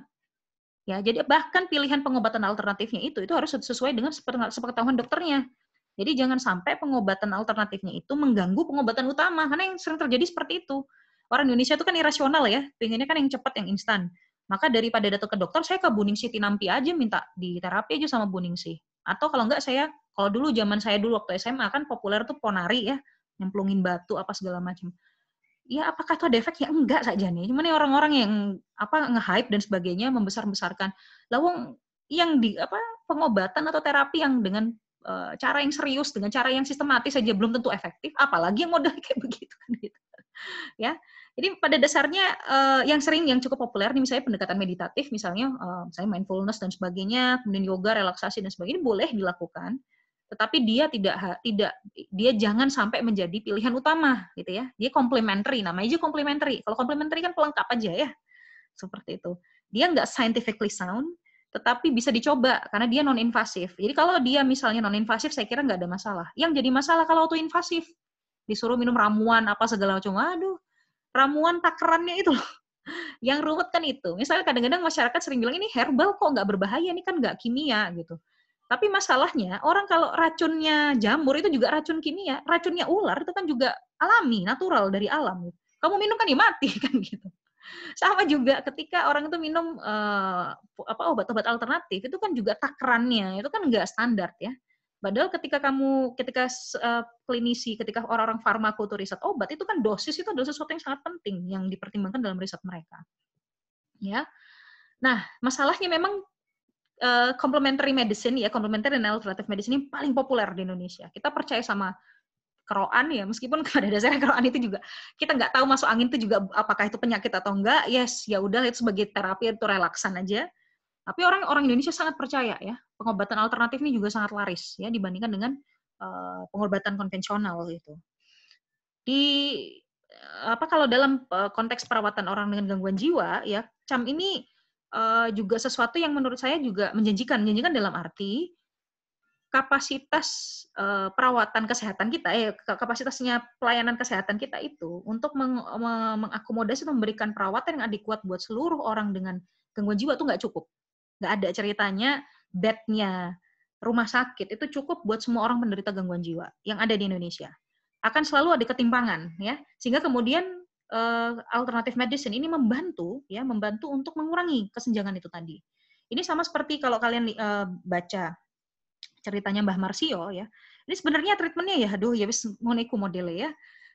Speaker 1: Ya, jadi bahkan pilihan pengobatan alternatifnya itu itu harus sesuai dengan sepengetahuan dokternya. Jadi jangan sampai pengobatan alternatifnya itu mengganggu pengobatan utama karena yang sering terjadi seperti itu. Orang Indonesia itu kan irasional ya, pengennya kan yang cepat, yang instan. Maka daripada datang ke dokter, saya ke Buning City Nampi aja minta di terapi aja sama Buning Sih. Atau kalau enggak saya kalau dulu zaman saya dulu waktu SMA kan populer tuh ponari ya, nyemplungin batu apa segala macam ya apakah itu ada efek ya enggak saja nih cuman orang-orang yang apa nge-hype dan sebagainya membesar-besarkan lawang yang di apa pengobatan atau terapi yang dengan uh, cara yang serius dengan cara yang sistematis saja belum tentu efektif apalagi yang modal *laughs* kayak begitu kan gitu ya jadi pada dasarnya uh, yang sering yang cukup populer nih misalnya pendekatan meditatif misalnya uh, misalnya mindfulness dan sebagainya kemudian yoga relaksasi dan sebagainya boleh dilakukan tetapi dia tidak tidak dia jangan sampai menjadi pilihan utama gitu ya dia complementary namanya aja complementary kalau complementary kan pelengkap aja ya seperti itu dia nggak scientifically sound tetapi bisa dicoba karena dia non invasif jadi kalau dia misalnya non invasif saya kira nggak ada masalah yang jadi masalah kalau auto invasif disuruh minum ramuan apa segala macam aduh ramuan takerannya itu loh yang ruwet kan itu misalnya kadang-kadang masyarakat sering bilang ini herbal kok nggak berbahaya ini kan nggak kimia gitu tapi masalahnya orang kalau racunnya jamur itu juga racun kimia, racunnya ular itu kan juga alami, natural dari alam. Gitu. Kamu minum kan ya mati *laughs* kan gitu. Sama juga ketika orang itu minum uh, apa obat-obat alternatif itu kan juga takrannya itu kan enggak standar ya. Padahal ketika kamu, ketika uh, klinisi, ketika orang-orang farmako riset obat, itu kan dosis itu adalah sesuatu yang sangat penting yang dipertimbangkan dalam riset mereka. Ya, Nah, masalahnya memang uh, complementary medicine ya, complementary and alternative medicine ini paling populer di Indonesia. Kita percaya sama keroan ya, meskipun *laughs* pada dasarnya keroan itu juga kita nggak tahu masuk angin itu juga apakah itu penyakit atau enggak. Yes, ya udah itu sebagai terapi itu relaksan aja. Tapi orang orang Indonesia sangat percaya ya, pengobatan alternatif ini juga sangat laris ya dibandingkan dengan uh, pengobatan konvensional itu. Di eh, apa kalau dalam konteks perawatan orang dengan gangguan jiwa ya, CAM ini uh, juga sesuatu yang menurut saya juga menjanjikan. Menjanjikan dalam arti kapasitas uh, perawatan kesehatan kita, eh kapasitasnya pelayanan kesehatan kita itu untuk meng mengakomodasi memberikan perawatan yang adekuat buat seluruh orang dengan gangguan jiwa itu nggak cukup, nggak ada ceritanya bednya rumah sakit itu cukup buat semua orang penderita gangguan jiwa yang ada di Indonesia. Akan selalu ada ketimpangan ya, sehingga kemudian uh, alternatif medicine ini membantu ya membantu untuk mengurangi kesenjangan itu tadi. Ini sama seperti kalau kalian uh, baca ceritanya Mbah Marsio ya. Ini sebenarnya treatmentnya ya, aduh ya wis ngono model ya.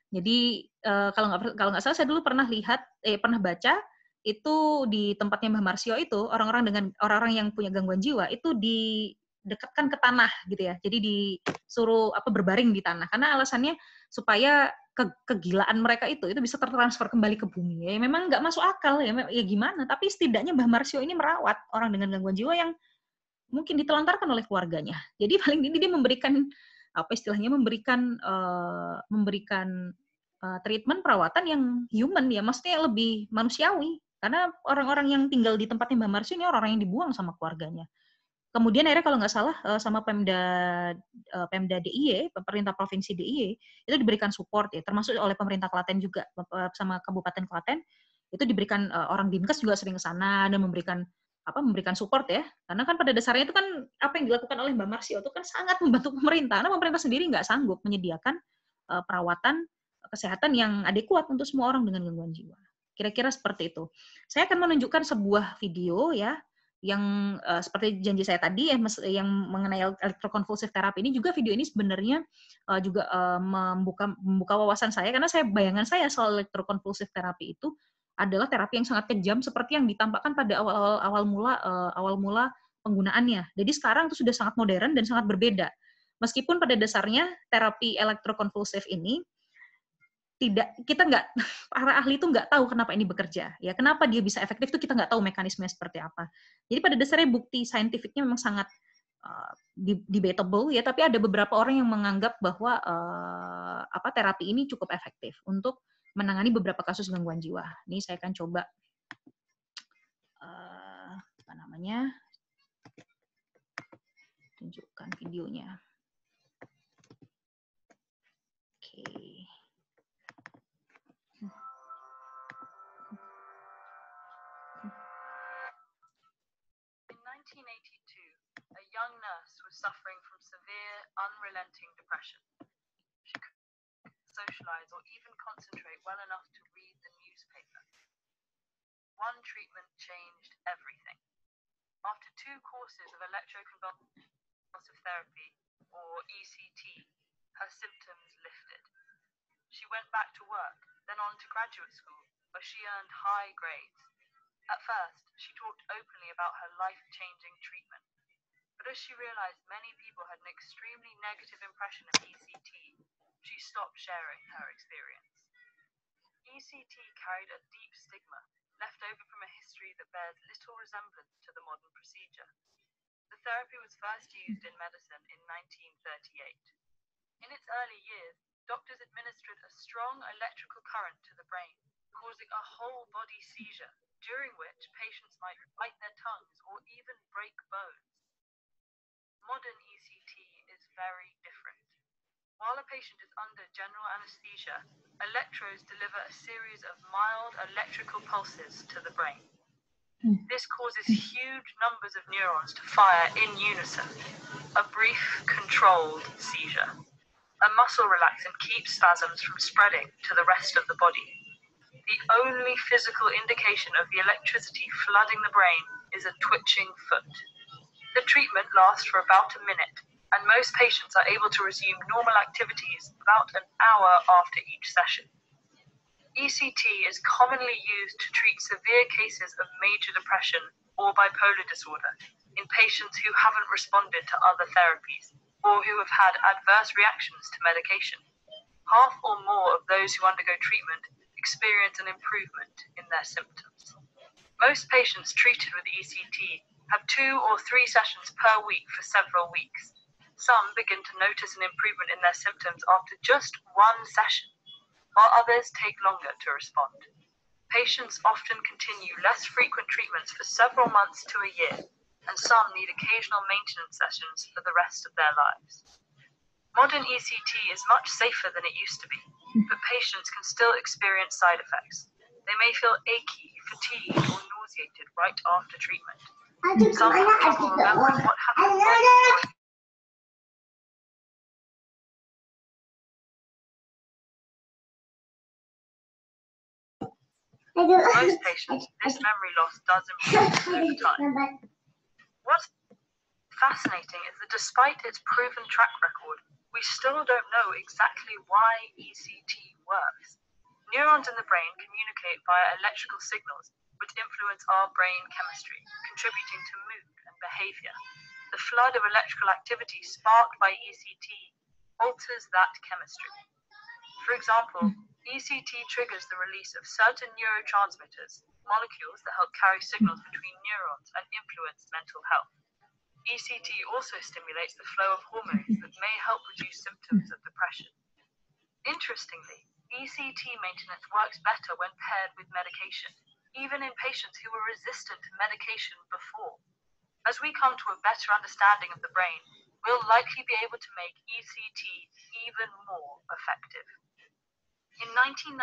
Speaker 1: Jadi uh, kalau nggak kalau nggak salah saya dulu pernah lihat eh pernah baca itu di tempatnya Mbah Marsio itu orang-orang dengan orang-orang yang punya gangguan jiwa itu didekatkan ke tanah gitu ya. Jadi disuruh apa berbaring di tanah karena alasannya supaya ke kegilaan mereka itu itu bisa tertransfer kembali ke bumi ya memang nggak masuk akal ya ya gimana tapi setidaknya Mbah Marsio ini merawat orang dengan gangguan jiwa yang mungkin ditelantarkan oleh keluarganya jadi *laughs* paling ini dia memberikan apa istilahnya memberikan uh, memberikan uh, treatment perawatan yang human ya maksudnya lebih manusiawi karena orang-orang yang tinggal di tempatnya Mbak Marsio ini orang-orang yang dibuang sama keluarganya kemudian akhirnya kalau nggak salah eh, sama Pemda eh, Pemda DIY, pemerintah provinsi DIY itu diberikan support ya, termasuk oleh pemerintah Klaten juga eh, sama Kabupaten Klaten itu diberikan orang dinkes juga sering ke sana dan memberikan apa memberikan support ya karena kan pada dasarnya itu kan apa yang dilakukan oleh Mbak Marsio itu kan sangat membantu pemerintah karena pemerintah sendiri nggak sanggup menyediakan perawatan kesehatan yang adekuat untuk semua orang dengan gangguan jiwa kira-kira seperti itu saya akan menunjukkan sebuah video ya yang uh, seperti janji saya tadi yang, yang mengenai elektrokonvulsif terapi ini juga video ini sebenarnya uh, juga uh, membuka membuka wawasan saya karena saya bayangan saya soal elektrokonvulsif terapi itu adalah terapi yang sangat kejam seperti yang ditampakkan pada awal-awal awal mula uh, awal mula penggunaannya. Jadi sekarang itu sudah sangat modern dan sangat berbeda. Meskipun pada dasarnya terapi elektrokonvulsif ini tidak kita nggak *laughs* para ahli itu nggak tahu kenapa ini bekerja ya kenapa dia bisa efektif itu kita nggak tahu mekanismenya seperti apa jadi pada dasarnya bukti saintifiknya memang sangat uh, debatable ya tapi ada beberapa orang yang menganggap bahwa uh, apa terapi ini cukup efektif untuk menangani beberapa kasus gangguan jiwa ini saya akan coba uh, apa namanya
Speaker 2: tunjukkan videonya oke okay.
Speaker 3: 1982, a young nurse was suffering from severe, unrelenting depression. She couldn't socialize or even concentrate well enough to read the newspaper. One treatment changed everything. After two courses of electroconvulsive therapy, or ECT, her symptoms lifted. She went back to work, then on to graduate school, where she earned high grades at first, she talked openly about her life changing treatment. But as she realized many people had an extremely negative impression of ECT, she stopped sharing her experience. ECT carried a deep stigma left over from a history that bears little resemblance to the modern procedure. The therapy was first used in medicine in 1938. In its early years, doctors administered a strong electrical current to the brain, causing a whole body seizure during which patients might bite their tongues or even break bones. Modern ECT is very different. While a patient is under general anesthesia, electrodes deliver a series of mild electrical pulses to the brain. Hmm. This causes huge numbers of neurons to fire in unison, a brief, controlled seizure. A muscle relaxant keeps spasms from spreading to the rest of the body. The only physical indication of the electricity flooding the brain is a twitching foot. The treatment lasts for about a minute, and most patients are able to resume normal activities about an hour after each session. ECT is commonly used to treat severe cases of major depression or bipolar disorder in patients who haven't responded to other therapies or who have had adverse reactions to medication. Half or more of those who undergo treatment experience an improvement in their symptoms. Most patients treated with ECT have two or three sessions per week for several weeks. Some begin to notice an improvement in their symptoms after just one session, while others take longer to respond. Patients often continue less frequent treatments for several months to a year, and some need occasional maintenance sessions for the rest of their lives. Modern ECT is much safer than it used to be, but patients can still experience side effects. They may feel achy, fatigued, or nauseated right after treatment. Some people remember what happened.
Speaker 2: Right Most *laughs* patients,
Speaker 3: this memory loss does improve *laughs* over time. What's fascinating is that despite its proven track record, we still don't know exactly why ECT works. Neurons in the brain communicate via electrical signals, which influence our brain chemistry, contributing to mood and behavior. The flood of electrical activity sparked by ECT alters that chemistry. For example, hmm. ECT triggers the release of certain neurotransmitters, molecules that help carry signals between neurons and influence mental health. ECT also stimulates the flow of hormones that may help reduce symptoms of depression. Interestingly, ECT maintenance works better when paired with medication, even in patients who were resistant to medication before. As we come to a better understanding of the brain, we'll likely be able to make ECT even more effective. In 1995,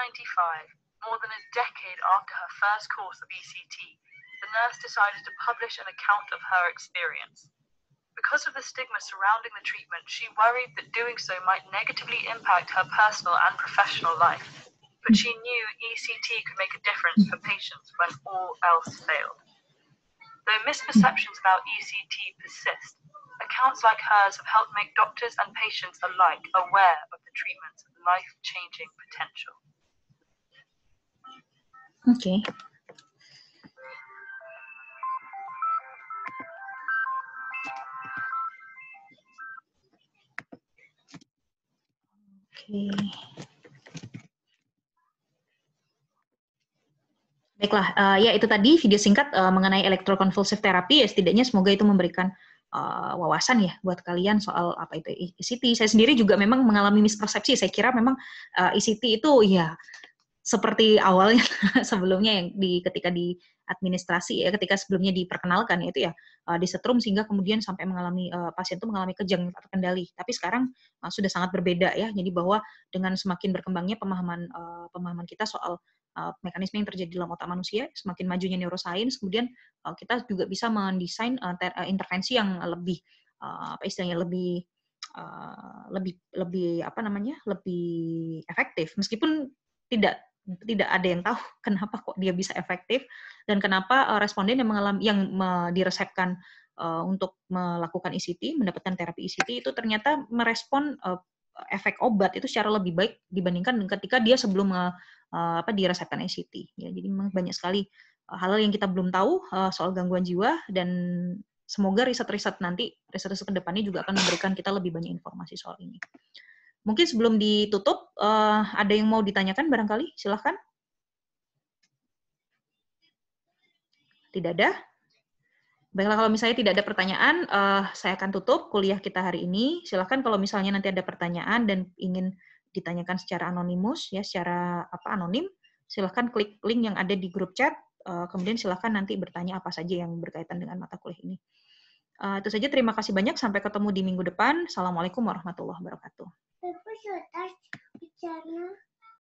Speaker 3: more than a decade after her first course of ECT, the nurse decided to publish an account of her experience. Because of the stigma surrounding the treatment, she worried that doing so might negatively impact her personal and professional life. But she knew ECT could make a difference for patients when all else failed. Though misperceptions about ECT persist, accounts like hers have helped make doctors and patients alike aware of the treatment's life changing potential.
Speaker 2: Okay.
Speaker 1: Baiklah, uh, ya itu tadi video singkat uh, mengenai electroconvulsive terapi. Ya setidaknya semoga itu memberikan uh, wawasan ya buat kalian soal apa itu ICT. E-, e Saya sendiri juga memang mengalami mispersepsi. Saya kira memang uh, ICT e itu ya seperti awalnya *laughs* sebelumnya yang di ketika di administrasi ya ketika sebelumnya diperkenalkan ya itu ya uh, disetrum sehingga kemudian sampai mengalami uh, pasien itu mengalami kejang tak terkendali tapi sekarang uh, sudah sangat berbeda ya jadi bahwa dengan semakin berkembangnya pemahaman uh, pemahaman kita soal mekanisme yang terjadi dalam otak manusia semakin majunya neuroscience kemudian uh, kita juga bisa mendesain uh, intervensi yang lebih uh, apa istilahnya lebih Uh, lebih lebih apa namanya lebih efektif meskipun tidak tidak ada yang tahu *laughs* kenapa kok dia bisa efektif dan kenapa eh, responden yang mengalami yang diresepkan eh, untuk melakukan ICT e mendapatkan terapi ICT e itu ternyata merespon eh, efek obat itu secara lebih baik dibandingkan ketika dia sebelum apa diresepkan ICT e ya jadi memang banyak sekali hal-hal yang kita belum tahu soal gangguan jiwa dan semoga riset-riset nanti riset-riset kedepannya juga akan memberikan kita lebih banyak informasi soal ini. Mungkin sebelum ditutup, uh, ada yang mau ditanyakan barangkali? Silahkan. Tidak ada? Baiklah, kalau misalnya tidak ada pertanyaan, uh, saya akan tutup kuliah kita hari ini. Silahkan kalau misalnya nanti ada pertanyaan dan ingin ditanyakan secara anonimus, ya secara apa anonim, silahkan klik link yang ada di grup chat, uh, kemudian silahkan nanti bertanya apa saja yang berkaitan dengan mata kuliah ini. Uh, itu saja terima kasih banyak. Sampai ketemu di minggu depan. Assalamualaikum warahmatullahi wabarakatuh.